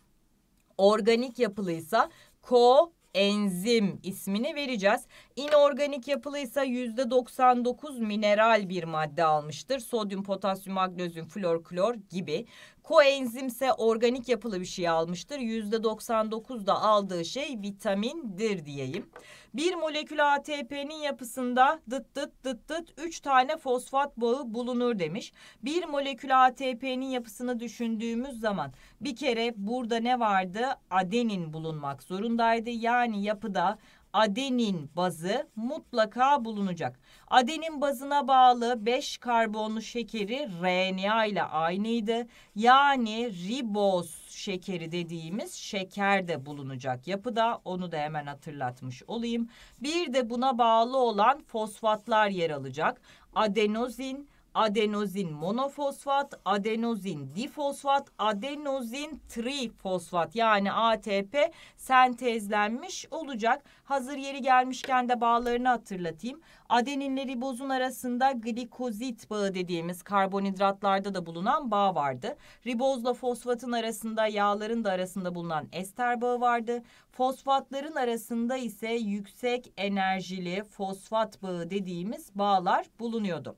Organik yapılıysa kofaktör enzim ismini vereceğiz. İnorganik yapılıysa yüzde 99 mineral bir madde almıştır. Sodyum, potasyum, magnezyum, flor, klor gibi. Koenzimse organik yapılı bir şey almıştır. 99 da aldığı şey vitamindir diyeyim. Bir molekül ATP'nin yapısında dıt dıt dıt dıt 3 tane fosfat bağı bulunur demiş. Bir molekül ATP'nin yapısını düşündüğümüz zaman bir kere burada ne vardı? Adenin bulunmak zorundaydı. Yani yapıda adenin bazı mutlaka bulunacak. Adenin bazına bağlı 5 karbonlu şekeri RNA ile aynıydı. Yani riboz şekeri dediğimiz şeker de bulunacak yapıda. Onu da hemen hatırlatmış olayım. Bir de buna bağlı olan fosfatlar yer alacak. Adenozin, adenozin monofosfat, adenozin difosfat, adenozin trifosfat yani ATP sentezlenmiş olacak. Hazır yeri gelmişken de bağlarını hatırlatayım. Adeninle ribozun arasında glikozit bağı dediğimiz karbonhidratlarda da bulunan bağ vardı. Ribozla fosfatın arasında yağların da arasında bulunan ester bağı vardı. Fosfatların arasında ise yüksek enerjili fosfat bağı dediğimiz bağlar bulunuyordu.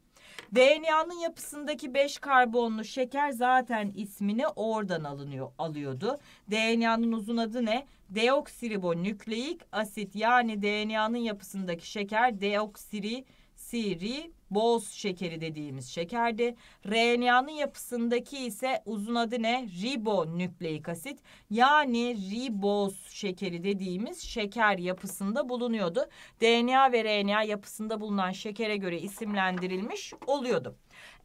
DNA'nın yapısındaki 5 karbonlu şeker zaten ismini oradan alınıyor, alıyordu. DNA'nın uzun adı ne? Deoksiribonükleik asit yani DNA'nın yapısındaki şeker deoksiri siri boz şekeri dediğimiz şekerde. RNA'nın yapısındaki ise uzun adı ne? Ribonükleik asit. Yani riboz şekeri dediğimiz şeker yapısında bulunuyordu. DNA ve RNA yapısında bulunan şekere göre isimlendirilmiş oluyordu.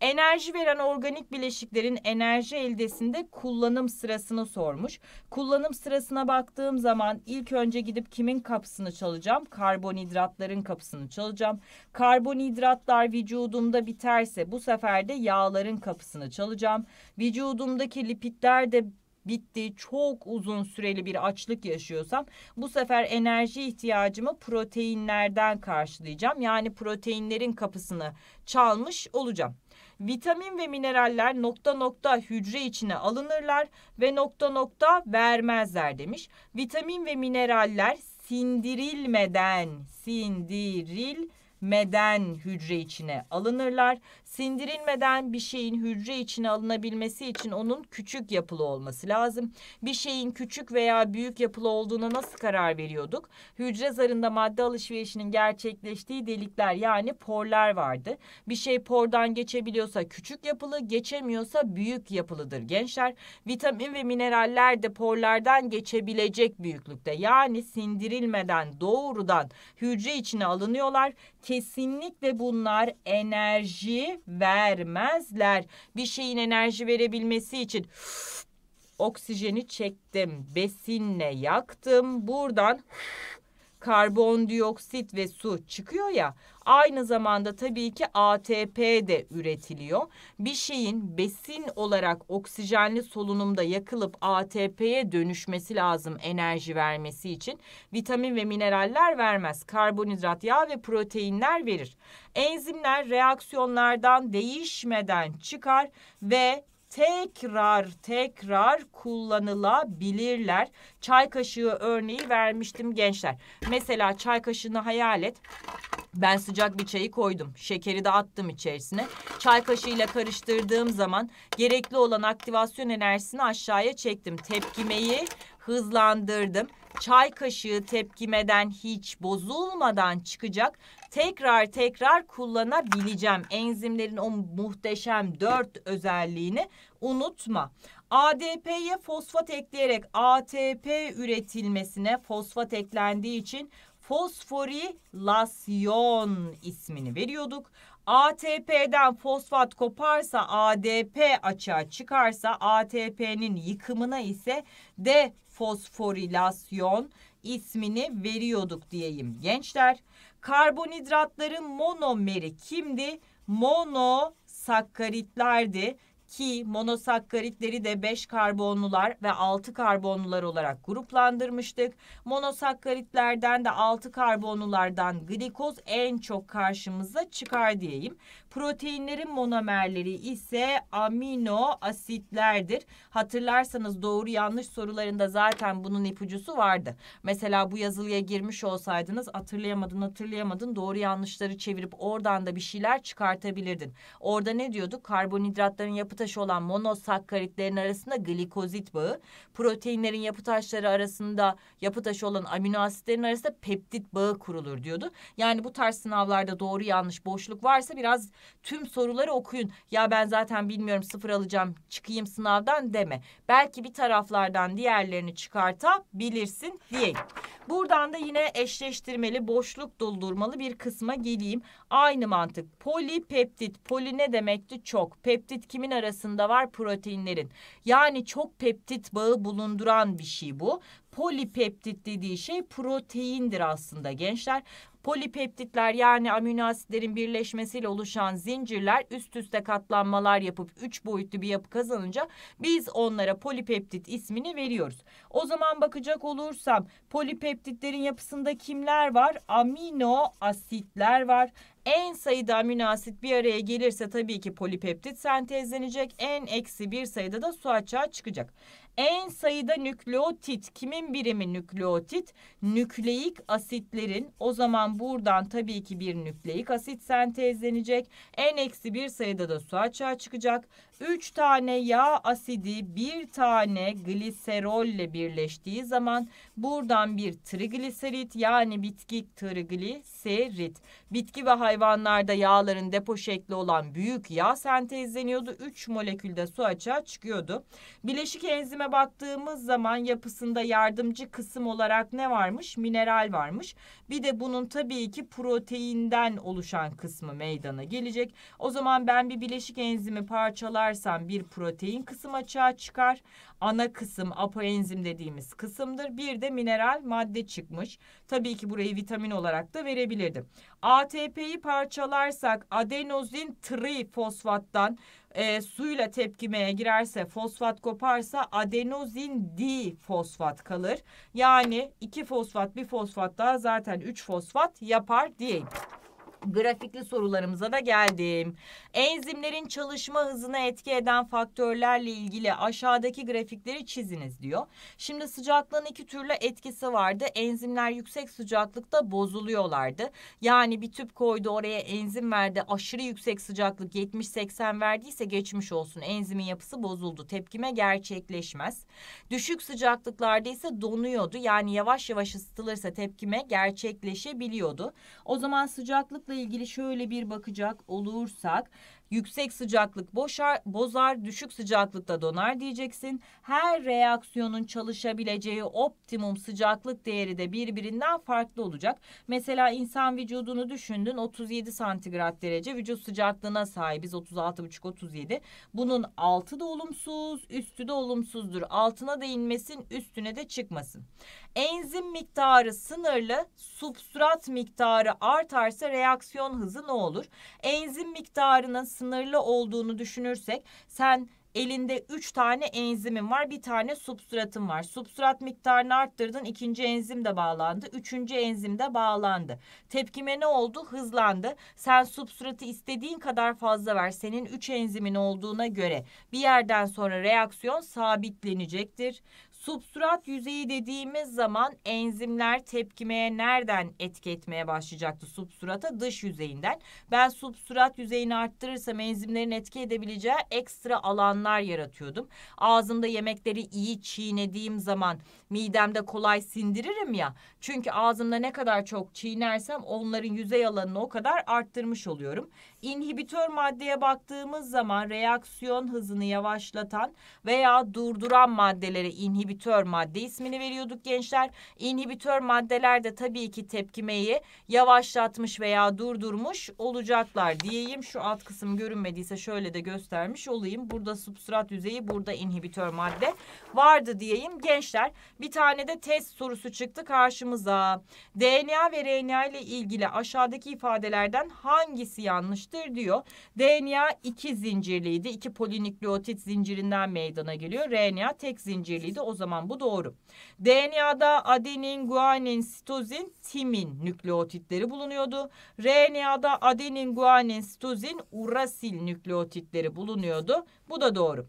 Enerji veren organik bileşiklerin enerji eldesinde kullanım sırasını sormuş. Kullanım sırasına baktığım zaman ilk önce gidip kimin kapısını çalacağım? Karbonhidratların kapısını çalacağım. Karbonhidratlar vücudumda biterse bu sefer de yağların kapısını çalacağım. Vücudumdaki lipidler de bitti, çok uzun süreli bir açlık yaşıyorsam bu sefer enerji ihtiyacımı proteinlerden karşılayacağım. Yani proteinlerin kapısını çalmış olacağım. Vitamin ve mineraller nokta nokta hücre içine alınırlar ve nokta nokta vermezler demiş. Vitamin ve mineraller sindirilmeden sindirilmeden hücre içine alınırlar. Sindirilmeden bir şeyin hücre içine alınabilmesi için onun küçük yapılı olması lazım. Bir şeyin küçük veya büyük yapılı olduğuna nasıl karar veriyorduk? Hücre zarında madde alışverişinin gerçekleştiği delikler yani porlar vardı. Bir şey pordan geçebiliyorsa küçük yapılı, geçemiyorsa büyük yapılıdır gençler. Vitamin ve mineraller de porlardan geçebilecek büyüklükte. Yani sindirilmeden doğrudan hücre içine alınıyorlar. Kesinlikle bunlar enerji vermezler. Bir şeyin enerji verebilmesi için oksijeni çektim, besinle yaktım. Buradan karbondioksit ve su çıkıyor ya. Aynı zamanda tabii ki ATP de üretiliyor. Bir şeyin besin olarak oksijenli solunumda yakılıp ATP'ye dönüşmesi lazım enerji vermesi için. Vitamin ve mineraller vermez. Karbonhidrat, yağ ve proteinler verir. Enzimler reaksiyonlardan değişmeden çıkar ve tekrar tekrar kullanılabilirler. Çay kaşığı örneği vermiştim gençler. Mesela çay kaşığını hayal et. Ben sıcak bir çayı koydum. Şekeri de attım içerisine. Çay kaşığıyla karıştırdığım zaman gerekli olan aktivasyon enerjisini aşağıya çektim. Tepkimeyi hızlandırdım çay kaşığı tepkimeden hiç bozulmadan çıkacak tekrar tekrar kullanabileceğim. Enzimlerin o muhteşem dört özelliğini unutma. ADP'ye fosfat ekleyerek ATP üretilmesine fosfat eklendiği için fosforilasyon ismini veriyorduk. ATP'den fosfat koparsa ADP açığa çıkarsa ATP'nin yıkımına ise de fosforilasyon ismini veriyorduk diyeyim gençler. Karbonhidratların monomeri kimdi? Monosakkaritlerdi ki monosakkaritleri de 5 karbonlular ve 6 karbonlular olarak gruplandırmıştık. Monosakkaritlerden de 6 karbonlulardan glikoz en çok karşımıza çıkar diyeyim. Proteinlerin monomerleri ise amino asitlerdir. Hatırlarsanız doğru yanlış sorularında zaten bunun ipucusu vardı. Mesela bu yazılıya girmiş olsaydınız hatırlayamadın hatırlayamadın doğru yanlışları çevirip oradan da bir şeyler çıkartabilirdin. Orada ne diyorduk? Karbonhidratların yapı taşı olan monosakkaritlerin arasında glikozit bağı, proteinlerin yapı taşları arasında yapı taşı olan amino asitlerin arasında peptit bağı kurulur diyordu. Yani bu tarz sınavlarda doğru yanlış boşluk varsa biraz Tüm soruları okuyun. Ya ben zaten bilmiyorum sıfır alacağım çıkayım sınavdan deme. Belki bir taraflardan diğerlerini çıkartabilirsin diyeyim. Buradan da yine eşleştirmeli, boşluk doldurmalı bir kısma geleyim. Aynı mantık. Polipeptit. Poli ne demekti? Çok. Peptit kimin arasında var? Proteinlerin. Yani çok peptit bağı bulunduran bir şey bu. Polipeptit dediği şey proteindir aslında gençler. Polipeptitler yani amino asitlerin birleşmesiyle oluşan zincirler üst üste katlanmalar yapıp üç boyutlu bir yapı kazanınca biz onlara polipeptit ismini veriyoruz. O zaman bakacak olursam polipeptitlerin yapısında kimler var? Amino asitler var. En sayıda amino asit bir araya gelirse tabii ki polipeptit sentezlenecek. En eksi bir sayıda da su açığa çıkacak en sayıda nükleotit kimin birimi nükleotit? Nükleik asitlerin o zaman buradan tabii ki bir nükleik asit sentezlenecek. En eksi bir sayıda da su açığa çıkacak 3 tane yağ asidi 1 tane gliserolle birleştiği zaman buradan bir trigliserit yani bitki trigliserit. Bitki ve hayvanlarda yağların depo şekli olan büyük yağ sentezleniyordu. 3 molekülde su açığa çıkıyordu. Bileşik enzime baktığımız zaman yapısında yardımcı kısım olarak ne varmış? Mineral varmış. Bir de bunun tabii ki proteinden oluşan kısmı meydana gelecek. O zaman ben bir bileşik enzimi parçalar ayırarsan bir protein kısım açığa çıkar. Ana kısım apoenzim dediğimiz kısımdır. Bir de mineral madde çıkmış. Tabii ki burayı vitamin olarak da verebilirdim. ATP'yi parçalarsak adenozin trifosfattan e, suyla tepkimeye girerse fosfat koparsa adenozin difosfat kalır. Yani iki fosfat bir fosfat daha zaten üç fosfat yapar diyeyim. Grafikli sorularımıza da geldim. Enzimlerin çalışma hızına etki eden faktörlerle ilgili aşağıdaki grafikleri çiziniz diyor. Şimdi sıcaklığın iki türlü etkisi vardı. Enzimler yüksek sıcaklıkta bozuluyorlardı. Yani bir tüp koydu oraya enzim verdi. Aşırı yüksek sıcaklık 70-80 verdiyse geçmiş olsun. Enzimin yapısı bozuldu. Tepkime gerçekleşmez. Düşük sıcaklıklarda ise donuyordu. Yani yavaş yavaş ısıtılırsa tepkime gerçekleşebiliyordu. O zaman sıcaklıkla ilgili şöyle bir bakacak olursak Yüksek sıcaklık boşar, bozar, düşük sıcaklıkta donar diyeceksin. Her reaksiyonun çalışabileceği optimum sıcaklık değeri de birbirinden farklı olacak. Mesela insan vücudunu düşündün 37 santigrat derece vücut sıcaklığına sahibiz 36,5-37. Bunun altı da olumsuz, üstü de olumsuzdur. Altına da inmesin, üstüne de çıkmasın. Enzim miktarı sınırlı, substrat miktarı artarsa reaksiyon hızı ne olur? Enzim miktarının sınırlı olduğunu düşünürsek sen elinde 3 tane enzimin var bir tane substratın var. Substrat miktarını arttırdın ikinci enzim de bağlandı. Üçüncü enzim de bağlandı. Tepkime ne oldu? Hızlandı. Sen substratı istediğin kadar fazla ver. Senin 3 enzimin olduğuna göre bir yerden sonra reaksiyon sabitlenecektir. Substrat yüzeyi dediğimiz zaman enzimler tepkimeye nereden etki etmeye başlayacaktı substrata? Dış yüzeyinden. Ben substrat yüzeyini arttırırsam enzimlerin etki edebileceği ekstra alanlar yaratıyordum. Ağzımda yemekleri iyi çiğnediğim zaman midemde kolay sindiririm ya. Çünkü ağzımda ne kadar çok çiğnersem onların yüzey alanını o kadar arttırmış oluyorum. İnhibitör maddeye baktığımız zaman reaksiyon hızını yavaşlatan veya durduran maddelere inhibitör inhibitör madde ismini veriyorduk gençler. İnhibitör maddeler de tabii ki tepkimeyi yavaşlatmış veya durdurmuş olacaklar diyeyim. Şu alt kısım görünmediyse şöyle de göstermiş olayım. Burada substrat yüzeyi, burada inhibitör madde vardı diyeyim. Gençler bir tane de test sorusu çıktı karşımıza. DNA ve RNA ile ilgili aşağıdaki ifadelerden hangisi yanlıştır diyor. DNA iki zincirliydi. iki polinükleotit zincirinden meydana geliyor. RNA tek zincirliydi. O zaman zaman bu doğru. DNA'da adenin, guanin, sitozin, timin nükleotitleri bulunuyordu. RNA'da adenin, guanin, sitozin, urasil nükleotitleri bulunuyordu. Bu da doğru.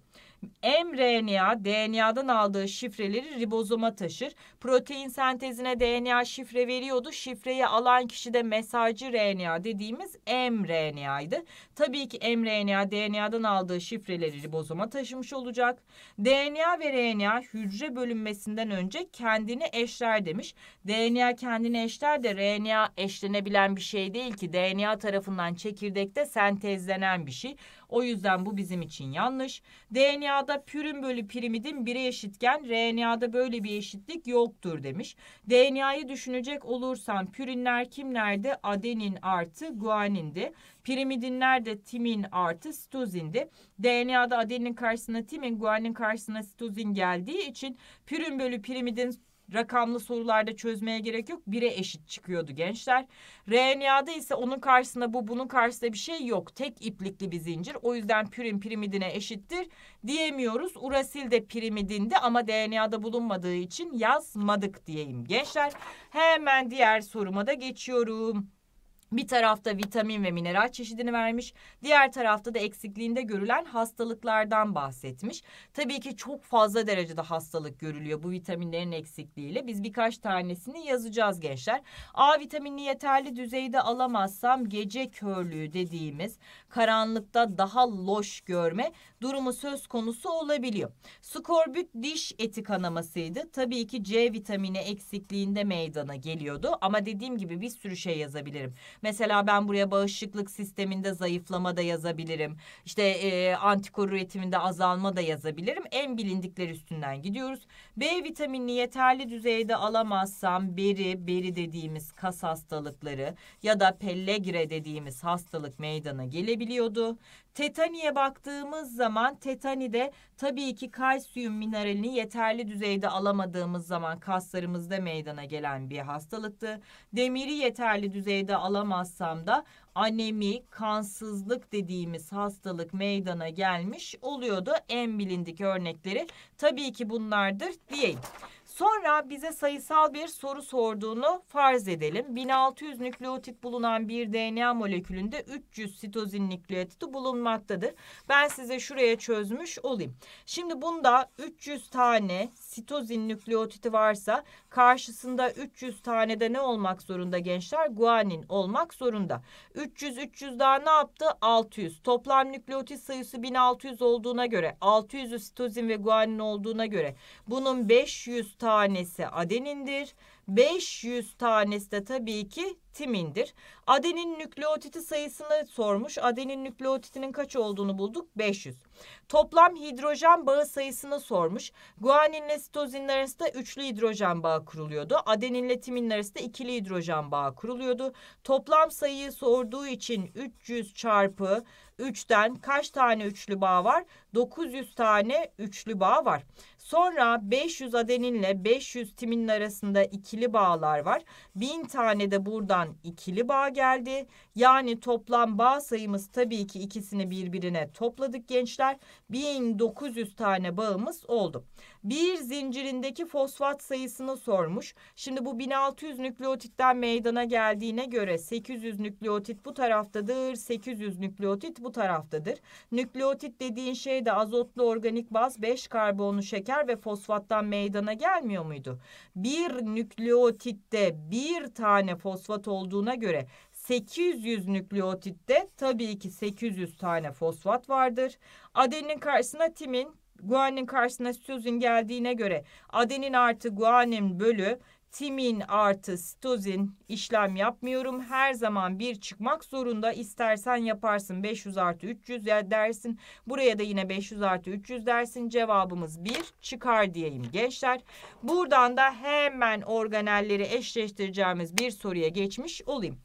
mRNA DNA'dan aldığı şifreleri ribozoma taşır protein sentezine DNA şifre veriyordu. Şifreyi alan kişi de mesajcı RNA dediğimiz mRNA'ydı. Tabii ki mRNA DNA'dan aldığı şifreleri ribozoma taşımış olacak. DNA ve RNA hücre bölünmesinden önce kendini eşler demiş. DNA kendini eşler de RNA eşlenebilen bir şey değil ki. DNA tarafından çekirdekte sentezlenen bir şey. O yüzden bu bizim için yanlış. DNA'da pürin bölü pirimidin 1'e eşitken RNA'da böyle bir eşitlik yok yoktur demiş. DNA'yı düşünecek olursan pürinler kimlerde? Adenin artı guanindi. Pirimidinler de timin artı sitozindi. DNA'da adenin karşısına timin, guanin karşısına sitozin geldiği için pürin bölü pirimidin rakamlı sorularda çözmeye gerek yok. Bire eşit çıkıyordu gençler. RNA'da ise onun karşısında bu bunun karşısında bir şey yok. Tek iplikli bir zincir. O yüzden pürin pirimidine eşittir diyemiyoruz. Urasil de pirimidindi ama DNA'da bulunmadığı için yazmadık diyeyim gençler. Hemen diğer soruma da geçiyorum. Bir tarafta vitamin ve mineral çeşidini vermiş, diğer tarafta da eksikliğinde görülen hastalıklardan bahsetmiş. Tabii ki çok fazla derecede hastalık görülüyor bu vitaminlerin eksikliğiyle. Biz birkaç tanesini yazacağız gençler. A vitaminini yeterli düzeyde alamazsam gece körlüğü dediğimiz karanlıkta daha loş görme, durumu söz konusu olabiliyor. Skorbut diş eti kanamasıydı. Tabii ki C vitamini eksikliğinde meydana geliyordu ama dediğim gibi bir sürü şey yazabilirim. Mesela ben buraya bağışıklık sisteminde zayıflama da yazabilirim. İşte e, antikor üretiminde azalma da yazabilirim. En bilindikler üstünden gidiyoruz. B vitaminini yeterli düzeyde alamazsam beri, beri dediğimiz kas hastalıkları ya da pellegre dediğimiz hastalık meydana gelebiliyordu. Tetani'ye baktığımız zaman tetani'de tabii ki kalsiyum mineralini yeterli düzeyde alamadığımız zaman kaslarımızda meydana gelen bir hastalıktı. Demiri yeterli düzeyde alamazsam da anemi, kansızlık dediğimiz hastalık meydana gelmiş oluyordu. En bilindik örnekleri tabii ki bunlardır diyeyim. Sonra bize sayısal bir soru sorduğunu farz edelim. 1600 nükleotit bulunan bir DNA molekülünde 300 sitozin nükleotiti bulunmaktadır. Ben size şuraya çözmüş olayım. Şimdi bunda 300 tane sitozin nükleotiti varsa karşısında 300 tane de ne olmak zorunda gençler? Guanin olmak zorunda. 300 300 daha ne yaptı? 600. Toplam nükleotit sayısı 1600 olduğuna göre 600'ü sitozin ve guanin olduğuna göre bunun 500 tane tanesi adenindir. 500 tanesi de tabii ki timindir. Adenin nükleotiti sayısını sormuş. Adenin nükleotitinin kaç olduğunu bulduk? 500. Toplam hidrojen bağı sayısını sormuş. Guaninle sitozinler arasında üçlü hidrojen bağı kuruluyordu. Adeninle timin arasında ikili hidrojen bağı kuruluyordu. Toplam sayıyı sorduğu için 300 çarpı 3'ten kaç tane üçlü bağ var? 900 tane üçlü bağ var. Sonra 500 adeninle 500 timin arasında ikili bağlar var. 1000 tane de buradan ikili bağ geldi. Yani toplam bağ sayımız tabii ki ikisini birbirine topladık gençler. 1900 tane bağımız oldu. Bir zincirindeki fosfat sayısını sormuş. Şimdi bu 1600 nükleotitten meydana geldiğine göre 800 nükleotit bu taraftadır. 800 nükleotit bu bu taraftadır. Nükleotit dediğin şey de azotlu organik baz, beş karbonlu şeker ve fosfattan meydana gelmiyor muydu? Bir nükleotitte bir tane fosfat olduğuna göre 800 nükleotitte tabii ki 800 tane fosfat vardır. Adenin karşısına timin, guanin karşısına sitozin geldiğine göre adenin artı guanin bölü timin artı sitozin işlem yapmıyorum. Her zaman bir çıkmak zorunda. İstersen yaparsın 500 artı 300 ya dersin. Buraya da yine 500 artı 300 dersin. Cevabımız 1 çıkar diyeyim gençler. Buradan da hemen organelleri eşleştireceğimiz bir soruya geçmiş olayım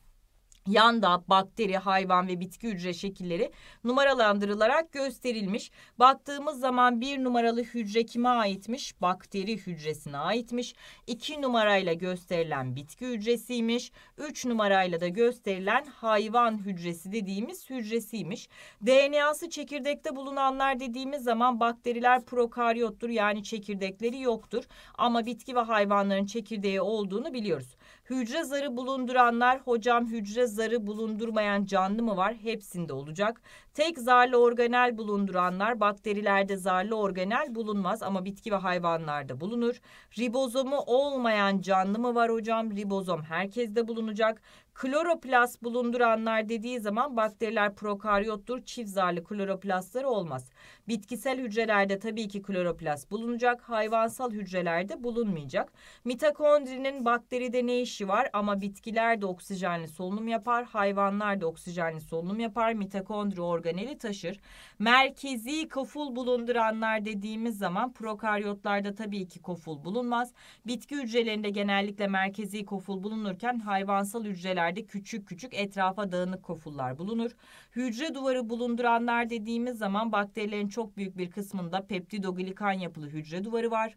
yanda bakteri, hayvan ve bitki hücre şekilleri numaralandırılarak gösterilmiş. Baktığımız zaman bir numaralı hücre kime aitmiş? Bakteri hücresine aitmiş. İki numarayla gösterilen bitki hücresiymiş. Üç numarayla da gösterilen hayvan hücresi dediğimiz hücresiymiş. DNA'sı çekirdekte bulunanlar dediğimiz zaman bakteriler prokaryottur yani çekirdekleri yoktur. Ama bitki ve hayvanların çekirdeği olduğunu biliyoruz. Hücre zarı bulunduranlar hocam hücre zarı bulundurmayan canlı mı var? Hepsinde olacak. Tek zarlı organel bulunduranlar bakterilerde zarlı organel bulunmaz ama bitki ve hayvanlarda bulunur. Ribozomu olmayan canlı mı var hocam? Ribozom herkeste bulunacak kloroplast bulunduranlar dediği zaman bakteriler prokaryottur, çift zarlı kloroplastları olmaz. Bitkisel hücrelerde tabii ki kloroplast bulunacak, hayvansal hücrelerde bulunmayacak. Mitokondrinin bakteride ne işi var ama bitkiler de oksijenli solunum yapar, hayvanlar da oksijenli solunum yapar, mitokondri organeli taşır. Merkezi koful bulunduranlar dediğimiz zaman prokaryotlarda tabii ki koful bulunmaz. Bitki hücrelerinde genellikle merkezi koful bulunurken hayvansal hücreler hücrelerde küçük küçük etrafa dağınık kofullar bulunur. Hücre duvarı bulunduranlar dediğimiz zaman bakterilerin çok büyük bir kısmında peptidoglikan yapılı hücre duvarı var.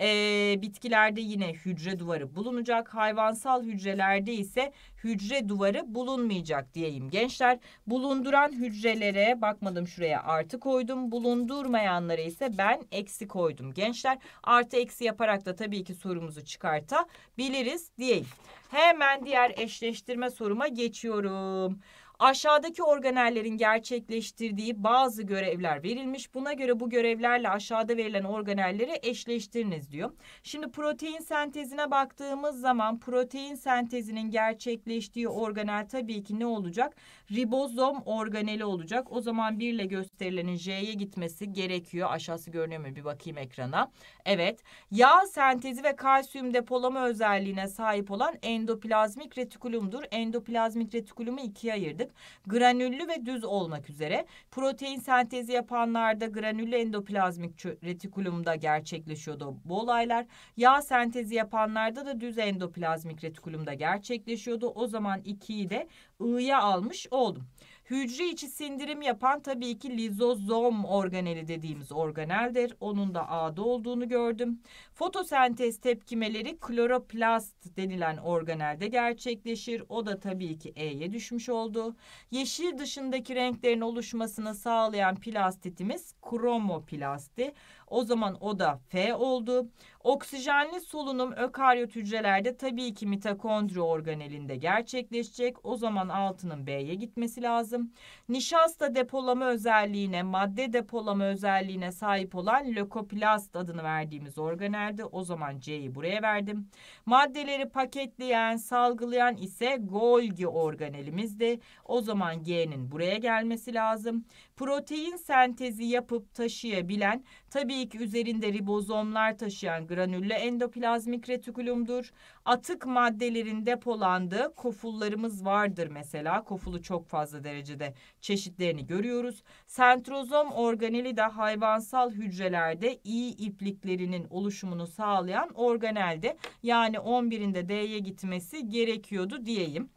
Ee, bitkilerde yine hücre duvarı bulunacak. Hayvansal hücrelerde ise hücre duvarı bulunmayacak diyeyim gençler. Bulunduran hücrelere bakmadım şuraya artı koydum. Bulundurmayanlara ise ben eksi koydum gençler. Artı eksi yaparak da tabii ki sorumuzu çıkartabiliriz diyeyim. Hemen diğer eşleştirme soruma geçiyorum. Aşağıdaki organellerin gerçekleştirdiği bazı görevler verilmiş. Buna göre bu görevlerle aşağıda verilen organelleri eşleştiriniz diyor. Şimdi protein sentezine baktığımız zaman protein sentezinin gerçekleştiği organel tabii ki ne olacak? Ribozom organeli olacak. O zaman 1 ile gösterilenin J'ye gitmesi gerekiyor. Aşağısı görünüyor mu? Bir bakayım ekrana. Evet. Yağ sentezi ve kalsiyum depolama özelliğine sahip olan endoplazmik retikulumdur. Endoplazmik retikulumu ikiye ayırdık granüllü ve düz olmak üzere. Protein sentezi yapanlarda granüllü endoplazmik retikulumda gerçekleşiyordu bu olaylar. Yağ sentezi yapanlarda da düz endoplazmik retikulumda gerçekleşiyordu. O zaman 2'yi de I'ya almış oldum. Hücre içi sindirim yapan tabii ki lizozom organeli dediğimiz organeldir. Onun da A'da olduğunu gördüm. Fotosentez tepkimeleri kloroplast denilen organelde gerçekleşir. O da tabii ki E'ye düşmüş oldu. Yeşil dışındaki renklerin oluşmasını sağlayan plastitimiz kromoplasti. O zaman o da F oldu. Oksijenli solunum ökaryot hücrelerde tabii ki mitokondri organelinde gerçekleşecek. O zaman altının B'ye gitmesi lazım. Nişasta depolama özelliğine, madde depolama özelliğine sahip olan lökoplast adını verdiğimiz organelde. O zaman C'yi buraya verdim. Maddeleri paketleyen, salgılayan ise Golgi organelimizde. O zaman G'nin buraya gelmesi lazım protein sentezi yapıp taşıyabilen tabii ki üzerinde ribozomlar taşıyan granüllü endoplazmik retikulumdur. Atık maddelerin depolandığı kofullarımız vardır mesela. Kofulu çok fazla derecede çeşitlerini görüyoruz. Sentrozom organeli de hayvansal hücrelerde iyi ipliklerinin oluşumunu sağlayan organelde yani 11'inde D'ye gitmesi gerekiyordu diyeyim.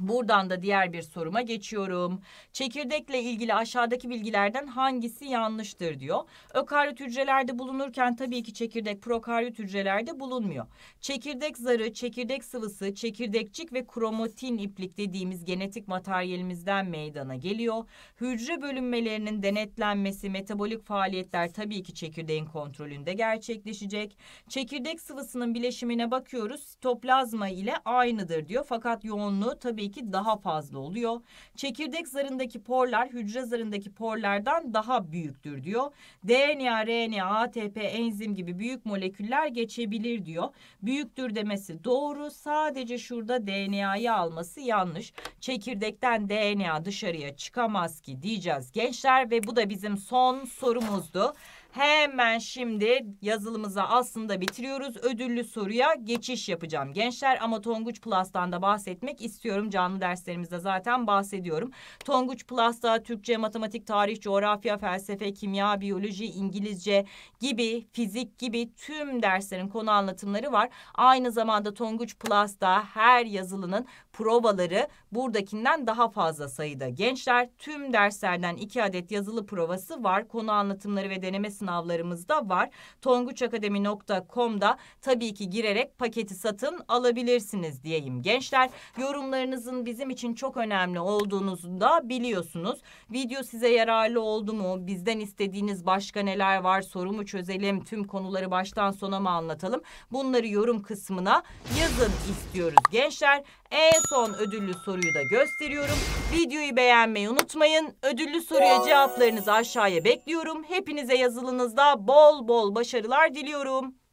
Buradan da diğer bir soruma geçiyorum. Çekirdekle ilgili aşağıdaki bilgilerden hangisi yanlıştır diyor. Ökaryot hücrelerde bulunurken tabii ki çekirdek prokaryot hücrelerde bulunmuyor. Çekirdek zarı, çekirdek sıvısı, çekirdekçik ve kromatin iplik dediğimiz genetik materyalimizden meydana geliyor. Hücre bölünmelerinin denetlenmesi, metabolik faaliyetler tabii ki çekirdeğin kontrolünde gerçekleşecek. Çekirdek sıvısının bileşimine bakıyoruz. Sitoplazma ile aynıdır diyor. Fakat yoğunluğu tabii %2 daha fazla oluyor. Çekirdek zarındaki porlar hücre zarındaki porlardan daha büyüktür diyor. DNA, RNA, ATP, enzim gibi büyük moleküller geçebilir diyor. Büyüktür demesi doğru. Sadece şurada DNA'yı alması yanlış. Çekirdekten DNA dışarıya çıkamaz ki diyeceğiz gençler ve bu da bizim son sorumuzdu. Hemen şimdi yazılımıza aslında bitiriyoruz. Ödüllü soruya geçiş yapacağım gençler. Ama Tonguç Plus'tan da bahsetmek istiyorum. Canlı derslerimizde zaten bahsediyorum. Tonguç Plus'ta Türkçe, matematik, tarih, coğrafya, felsefe, kimya, biyoloji, İngilizce gibi, fizik gibi tüm derslerin konu anlatımları var. Aynı zamanda Tonguç Plus'ta her yazılının provaları buradakinden daha fazla sayıda. Gençler tüm derslerden iki adet yazılı provası var. Konu anlatımları ve deneme sınavlarımız da var. tonguçakademi.com'da tabii ki girerek paketi satın alabilirsiniz diyeyim gençler. Yorumlarınızın bizim için çok önemli olduğunuzu da biliyorsunuz. Video size yararlı oldu mu? Bizden istediğiniz başka neler var? Sorumu çözelim? Tüm konuları baştan sona mı anlatalım? Bunları yorum kısmına yazın istiyoruz gençler. En son ödüllü soruyu da gösteriyorum. Videoyu beğenmeyi unutmayın. Ödüllü soruya cevaplarınızı aşağıya bekliyorum. Hepinize yazılınızda bol bol başarılar diliyorum.